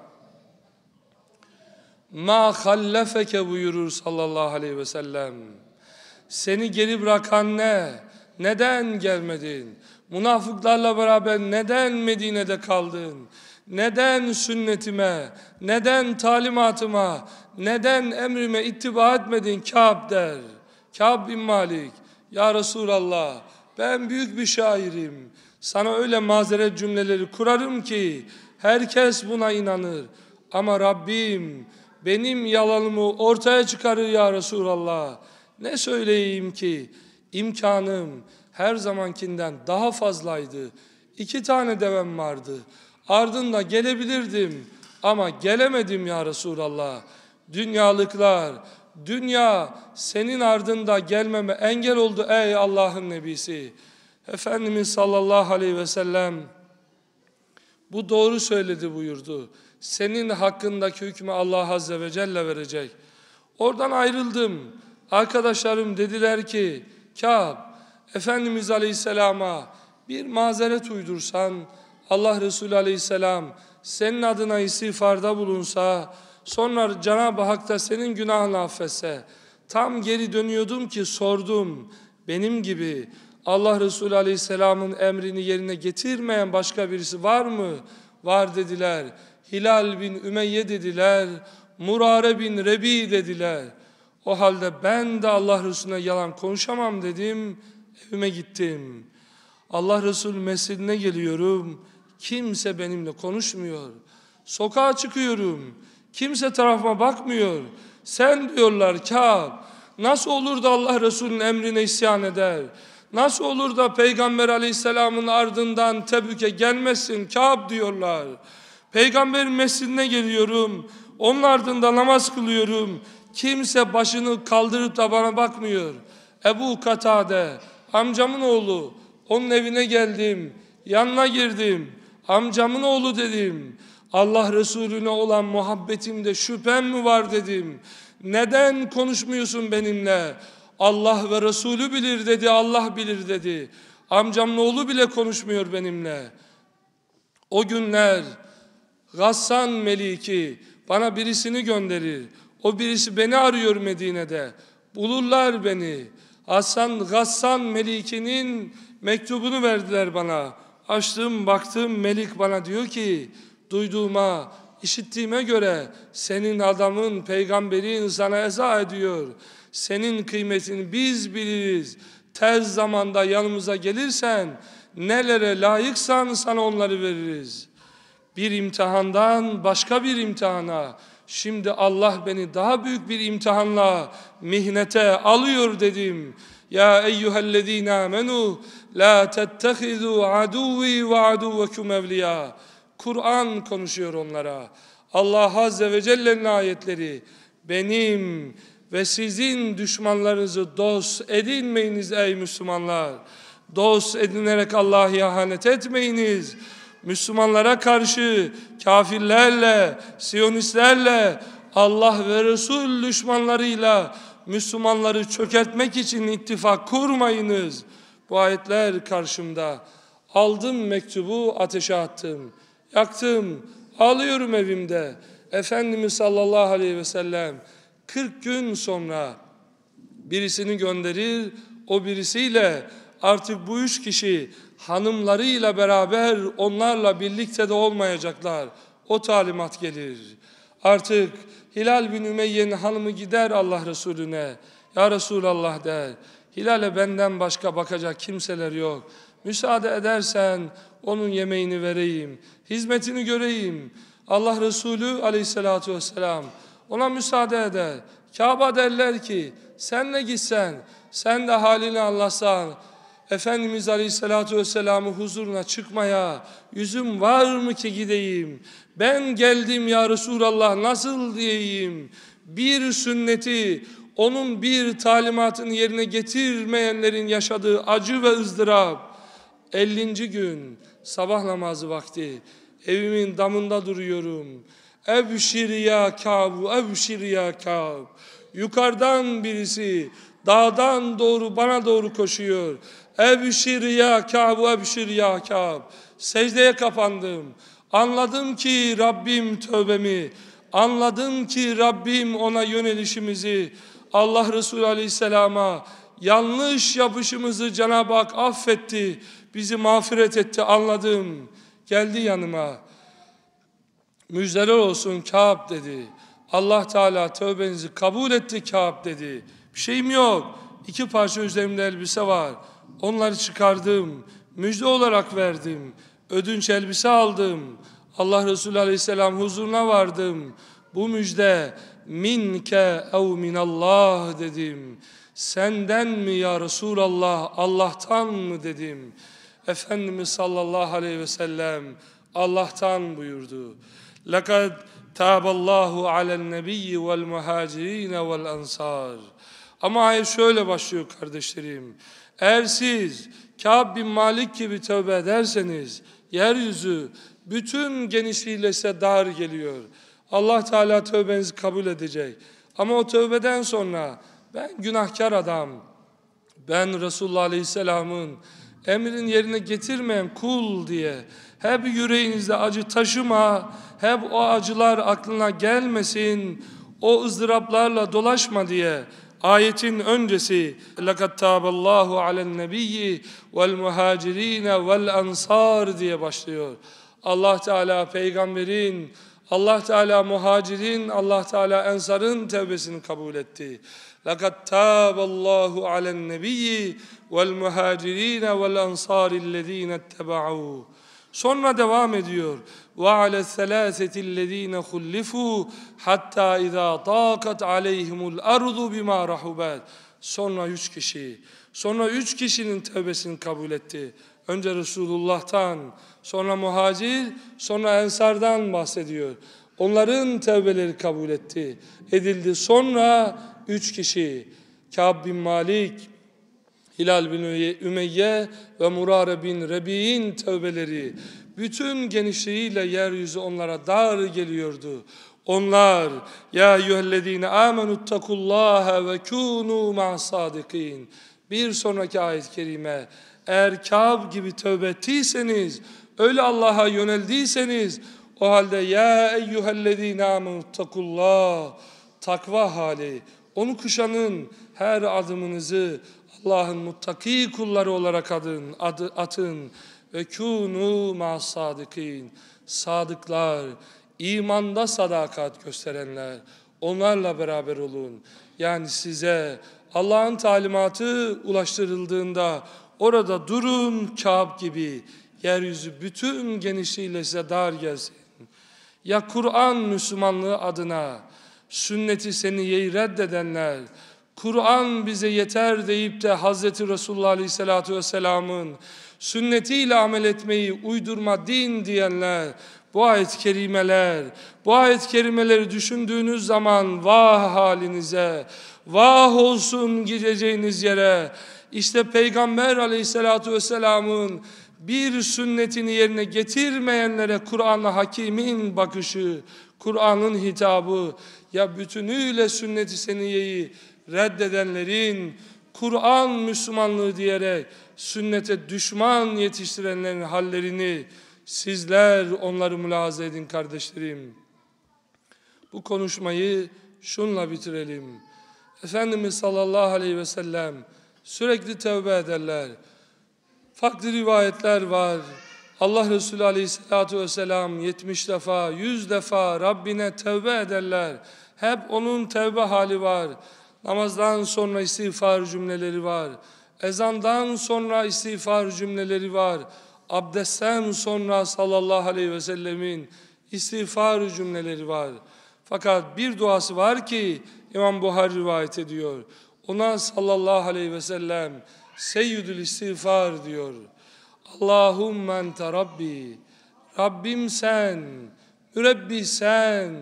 Ma hallefeke buyurur sallallahu aleyhi ve sellem. Seni geri bırakan ne? Neden gelmedin? Münafıklarla beraber neden Medine'de kaldın? Neden sünnetime, neden talimatıma, neden emrime ittiba etmedin Kâb der. Kâb bin Malik, ya Resulallah ben büyük bir şairim. Sana öyle mazeret cümleleri kurarım ki herkes buna inanır. Ama Rabbim benim yalanımı ortaya çıkarır ya Resulallah. Ne söyleyeyim ki imkanım her zamankinden daha fazlaydı. İki tane devem vardı. Ardında gelebilirdim ama gelemedim ya Resulallah.'' dünyalıklar, dünya senin ardında gelmeme engel oldu ey Allah'ın Nebisi. Efendimiz sallallahu aleyhi ve sellem bu doğru söyledi buyurdu. Senin hakkındaki hükmü Allah azze ve celle verecek. Oradan ayrıldım. Arkadaşlarım dediler ki Kâb Efendimiz aleyhisselama bir mazeret uydursan Allah Resulü aleyhisselam senin adına istiğfarda bulunsa Sonra Cenab-ı Hak da senin günahını affetse. Tam geri dönüyordum ki sordum. Benim gibi Allah Resulü Aleyhisselam'ın emrini yerine getirmeyen başka birisi var mı? Var dediler. Hilal bin Ümeyye dediler. Murare bin Rebi dediler. O halde ben de Allah Resulüne yalan konuşamam dedim. Evime gittim. Allah Resulü mescidine geliyorum. Kimse benimle konuşmuyor. Sokağa çıkıyorum. Kimse tarafıma bakmıyor. Sen diyorlar Kâb. Nasıl olur da Allah Resulü'nün emrine isyan eder? Nasıl olur da Peygamber aleyhisselamın ardından Tebük'e gelmesin Kâb diyorlar. Peygamberin mescidine geliyorum. Onun ardından namaz kılıyorum. Kimse başını kaldırıp da bana bakmıyor. Ebu Katade, amcamın oğlu. Onun evine geldim. Yanına girdim. Amcamın oğlu dedim. Allah Resulüne olan muhabbetimde şüphem mi var dedim. Neden konuşmuyorsun benimle? Allah ve Resulü bilir dedi, Allah bilir dedi. Amcamın oğlu bile konuşmuyor benimle. O günler Gassan Meliki bana birisini gönderir. O birisi beni arıyor Medine'de. Bulurlar beni. Hasan Gassan Meliki'nin mektubunu verdiler bana. Açtım baktım Melik bana diyor ki duyduğuma, işittiğime göre senin adamın, peygamberin sana eza ediyor. Senin kıymetini biz biliriz. Tez zamanda yanımıza gelirsen nelere layıksan sana onları veririz. Bir imtihandan başka bir imtihana, şimdi Allah beni daha büyük bir imtihanla mihnete alıyor dedim. Ya eyyühellezine amenu la tettehizu aduvi ve aduvekum evliya. Kur'an konuşuyor onlara. Allah Azze ve Celle'nin ayetleri benim ve sizin düşmanlarınızı dost edinmeyiniz ey Müslümanlar. Dost edinerek Allah'a ihanet etmeyiniz. Müslümanlara karşı kafirlerle, siyonistlerle, Allah ve Resul düşmanlarıyla Müslümanları çökertmek için ittifak kurmayınız. Bu ayetler karşımda. Aldım mektubu ateşe attım.'' Yaktım, ağlıyorum evimde. Efendimiz sallallahu aleyhi ve sellem 40 gün sonra birisini gönderir, o birisiyle artık bu üç kişi hanımlarıyla beraber onlarla birlikte de olmayacaklar. O talimat gelir. Artık Hilal bin Ümeyye'nin hanımı gider Allah Resulüne. Ya Resulallah der. Hilal'e benden başka bakacak kimseler yok. Müsaade edersen onun yemeğini vereyim hizmetini göreyim. Allah Resulü aleyhissalatü vesselam ona müsaade eder. Kabe derler ki sen ne gitsen, sen de halini anlasan, Efendimiz Aleyhisselatü Vesselamı huzuruna çıkmaya yüzüm var mı ki gideyim? Ben geldim ya Resulallah nasıl diyeyim? Bir sünneti onun bir talimatını yerine getirmeyenlerin yaşadığı acı ve ızdırap 50. gün sabah namazı vakti evimin damında duruyorum. Ebşir ya kabu, ebşir ya kab. Yukarıdan birisi dağdan doğru bana doğru koşuyor. Ebşir ya kabu, ebşir ya kab. Secdeye kapandım. Anladım ki Rabbim tövbemi, anladım ki Rabbim ona yönelişimizi, Allah Resulü Aleyhisselam'a yanlış yapışımızı Cenab-ı Hak affetti. Bizi mağfiret etti anladım. Geldi yanıma. Müjdeler olsun Kâb dedi. Allah Teala tövbenizi kabul etti Kâb dedi. Bir şeyim yok. İki parça üzerimde elbise var. Onları çıkardım. Müjde olarak verdim. Ödünç elbise aldım. Allah Resulü Aleyhisselam huzuruna vardım. Bu müjde minke ev minallah dedim. Senden mi ya Resulallah, Allah'tan mı dedim. Efendimiz sallallahu aleyhi ve sellem Allah'tan buyurdu. لَقَدْ تَابَ اللّٰهُ عَلَى النَّبِيِّ وَالْمُهَاجِر۪ينَ وَالْاَنْصَارِ Ama ayet şöyle başlıyor kardeşlerim. Eğer siz Kâb bin Malik gibi tövbe ederseniz yeryüzü bütün genişliğiyle size dar geliyor. Allah Teala tövbenizi kabul edecek. Ama o tövbeden sonra ben günahkar adam, ben Resulullah Aleyhisselam'ın emrin yerine getirmeyen kul diye hep yüreğinizde acı taşıma, hep o acılar aklına gelmesin, o ızdıraplarla dolaşma diye ayetin öncesi لَقَدْ تَابَ اللّٰهُ عَلَى النَّب۪يِّ وَالْمُهَاجِر۪ينَ وَالْاَنْصَارِ diye başlıyor. Allah Teala peygamberin, Allah Teala muhacirin, Allah Teala ensarın tevbesini kabul etti. لَقَدْ تَابَ اللّٰهُ عَلَى النَّب۪يِّ وَالْمُهَاجِر۪ينَ وَالْاَنْصَارِ الَّذ۪ينَ اتَّبَعُوا Sonra devam ediyor. وَعَلَى الثَّلَاثَةِ الَّذ۪ينَ خُلِّفُوا حَتَّى اِذَا طَاقَتْ عَلَيْهِمُ الْأَرْضُ بِمَا رَحُبَتْ Sonra üç kişi, sonra üç kişinin tövbesini kabul etti. Önce Resulullah'tan, sonra muhacir, sonra ensardan bahsediyor. Onların tevbeleri kabul etti, edildi. Sonra üç kişi, Kâb bin Malik, Hilal bin Ümeyye ve Murare bin Rebi'in tövbeleri bütün genişliğiyle yeryüzü onlara dar geliyordu. Onlar ya eyyühellezine amenuttakullaha ve kunu ma'sadikin. Bir sonraki ayet-i kerime eğer Kâb gibi tövbe ettiyseniz, öyle Allah'a yöneldiyseniz o halde ya eyyühellezine amenuttakullah takva hali onu kuşanın her adımınızı Allah'ın muttaki kulları olarak adın, adı, atın. Ve kûnû ma sadikin, Sadıklar, imanda sadakat gösterenler. Onlarla beraber olun. Yani size Allah'ın talimatı ulaştırıldığında orada durun Kâb gibi. Yeryüzü bütün genişliğiyle size dar gelsin. Ya Kur'an Müslümanlığı adına sünneti seniyeyi reddedenler, Kur'an bize yeter deyip de Hazreti Resulullah Aleyhisselatü Vesselam'ın sünnetiyle amel etmeyi uydurma din diyenler, bu ayet-i kerimeler, bu ayet-i kerimeleri düşündüğünüz zaman vah halinize, vah olsun gideceğiniz yere. İşte Peygamber Aleyhisselatü vesselamın bir sünnetini yerine getirmeyenlere Kur'an'la hakimin bakışı, Kur'an'ın hitabı ya bütünüyle Sünneti i seniyeyi reddedenlerin, Kur'an Müslümanlığı diyerek sünnete düşman yetiştirenlerin hallerini sizler onları mülahaza edin kardeşlerim. Bu konuşmayı şunla bitirelim. Efendimiz sallallahu aleyhi ve sellem sürekli tevbe ederler. Farklı rivayetler var. Allah Resulü aleyhissalatu vesselam 70 defa, 100 defa Rabbine tevbe ederler. Hep onun tevbe hali var. Namazdan sonra istiğfar cümleleri var. Ezandan sonra istiğfar cümleleri var. Abdestten sonra sallallahu aleyhi ve sellemin istiğfar cümleleri var. Fakat bir duası var ki İmam buhar rivayet ediyor. Ona sallallahu aleyhi ve sellem seyyidül istiğfar diyor. Allahümme ente Rabbi. Rabbim sen, mürebbi sen.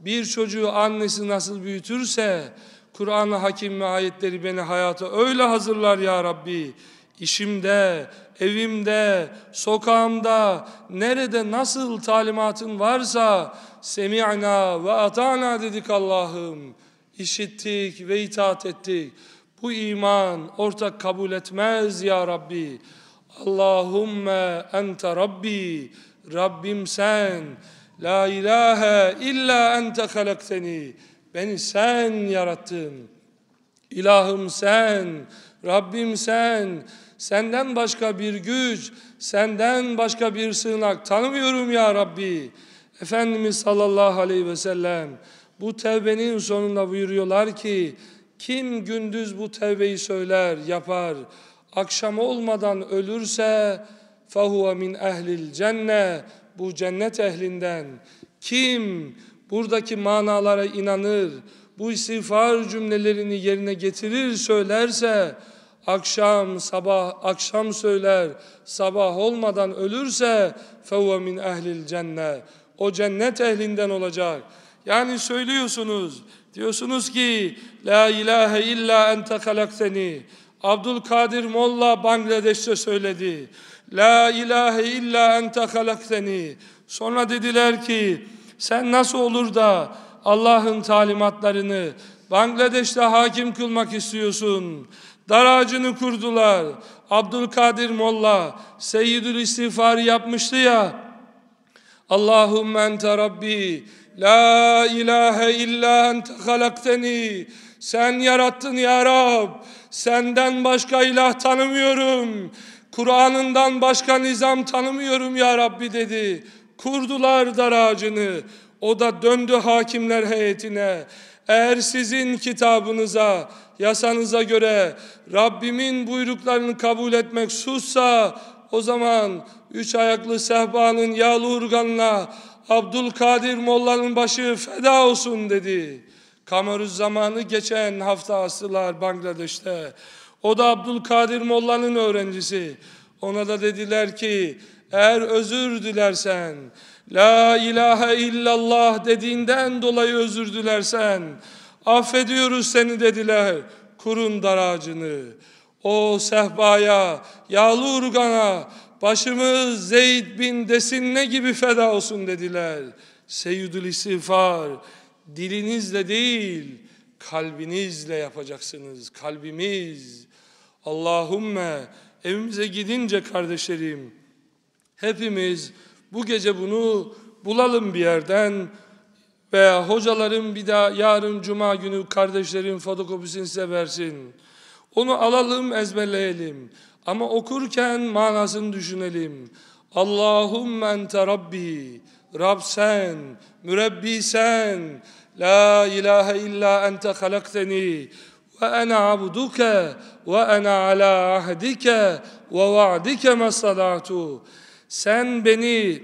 Bir çocuğu annesi nasıl büyütürse Kur'an-ı Hakim ve ayetleri beni hayata öyle hazırlar ya Rabbi. İşimde, evimde, sokağımda, nerede nasıl talimatın varsa semi'na ve ata'na dedik Allah'ım. İşittik ve itaat ettik. Bu iman ortak kabul etmez ya Rabbi. Allahümme ente Rabbi, Rabbim sen. La ilahe illa ente halakteni. Beni sen yarattın. İlahım sen, Rabbim sen, senden başka bir güç, senden başka bir sığınak tanımıyorum ya Rabbi. Efendimiz sallallahu aleyhi ve sellem bu tevbenin sonunda buyuruyorlar ki kim gündüz bu tevbeyi söyler, yapar, akşam olmadan ölürse فَهُوَ min ehlil cenne bu cennet ehlinden kim buradaki manalara inanır, bu istiğfar cümlelerini yerine getirir söylerse, akşam sabah akşam söyler, sabah olmadan ölürse فَوَ min ehlil cennet. O cennet ehlinden olacak. Yani söylüyorsunuz, diyorsunuz ki La ilahe illa ente halakteni. Abdülkadir Molla Bangladeş'te söyledi. La ilahe illa ente halakteni. Sonra dediler ki sen nasıl olur da Allah'ın talimatlarını Bangladeş'te hakim kılmak istiyorsun? Daracını ağacını kurdular. Abdülkadir Molla Seyyidül İstiğfar'ı yapmıştı ya. Allahümme ente Rabbi La ilahe illa ente halakteni Sen yarattın ya Rab Senden başka ilah tanımıyorum Kur'an'ından başka nizam tanımıyorum ya Rabbi dedi kurdular dar ağacını. O da döndü hakimler heyetine. Eğer sizin kitabınıza, yasanıza göre Rabbimin buyruklarını kabul etmek sussa, o zaman üç ayaklı sehbanın yağlı urganına Abdülkadir Molla'nın başı feda olsun dedi. Kameruz zamanı geçen hafta astılar Bangladeş'te. O da Abdülkadir Molla'nın öğrencisi. Ona da dediler ki eğer özür dilersen, La ilahe illallah dediğinden dolayı özür dilersen, affediyoruz seni dediler, kurun daracını, O sehpaya, yağlı urgana, başımız Zeyd bin Desinne gibi feda olsun dediler. Seyyidül istiğfar, dilinizle değil, kalbinizle yapacaksınız, kalbimiz. Allahümme evimize gidince kardeşlerim, Hepimiz bu gece bunu bulalım bir yerden veya hocaların bir daha yarın cuma günü kardeşlerin fotokopisini size versin. Onu alalım ezberleyelim ama okurken manasını düşünelim. Allahümme ente Rabbi, Rab sen, mürebbi sen, la ilahe illa ente halakteni ve ana abduke ve ana ala ahdike ve va'dike ma salatu. Sen beni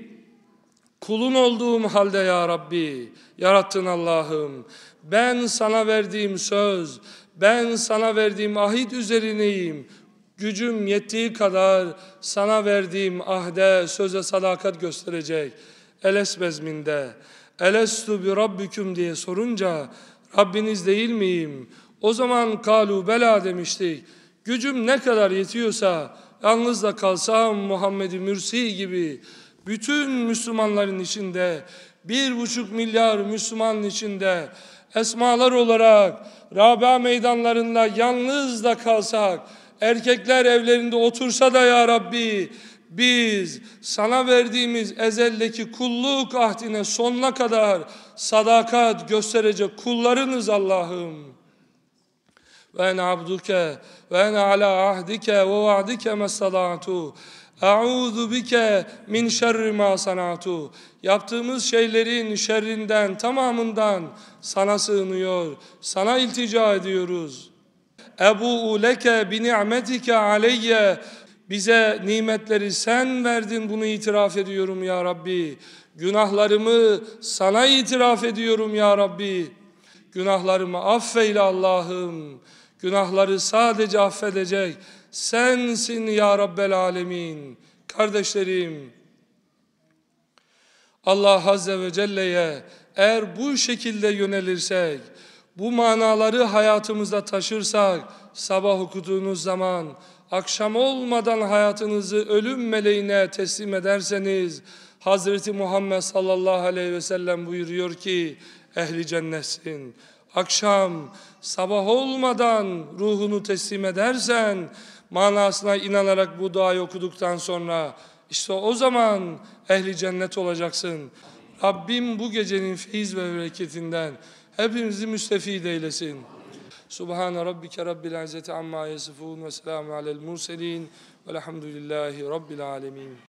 kulun olduğum halde ya Rabbi yarattın Allah'ım. Ben sana verdiğim söz, ben sana verdiğim ahit üzerineyim. Gücüm yettiği kadar sana verdiğim ahde, söze sadakat gösterecek. Eles bezminde, elestu bi rabbiküm diye sorunca Rabbiniz değil miyim? O zaman kalu bela demiştik. Gücüm ne kadar yetiyorsa Yalnız da kalsam Muhammed-i Mürsi gibi bütün Müslümanların içinde bir buçuk milyar Müslümanın içinde esmalar olarak Rabia meydanlarında yalnız da kalsak erkekler evlerinde otursa da ya Rabbi biz sana verdiğimiz ezeldeki kulluk ahdine sonuna kadar sadakat gösterecek kullarınız Allah'ım ve en ve na'ala ala ahdike ve vaadike mesalatu Eûzu bike min şerri ma sanatu. Yaptığımız şeylerin şerrinden, tamamından sana sığınıyor. Sana iltica ediyoruz. Ebu Uleke bi ni'metike aleyye. Bize nimetleri sen verdin bunu itiraf ediyorum ya Rabbi. Günahlarımı sana itiraf ediyorum ya Rabbi. Günahlarımı affeyle Allah'ım. Günahları sadece affedecek sensin ya Rabbel Alemin. Kardeşlerim, Allah Azze ve Celle'ye eğer bu şekilde yönelirsek, bu manaları hayatımızda taşırsak, sabah okuduğunuz zaman, akşam olmadan hayatınızı ölüm meleğine teslim ederseniz, Hazreti Muhammed sallallahu aleyhi ve sellem buyuruyor ki, ehli cennetsin. Akşam sabah olmadan ruhunu teslim edersen manasına inanarak bu duayı okuduktan sonra işte o zaman ehli cennet olacaksın. Rabbim bu gecenin feyiz ve bereketinden hepimizi müstefid eylesin. Subhane rabbike rabbil izzeti amma yasifun ve selamun alel murselin velhamdülillahi rabbil alemin.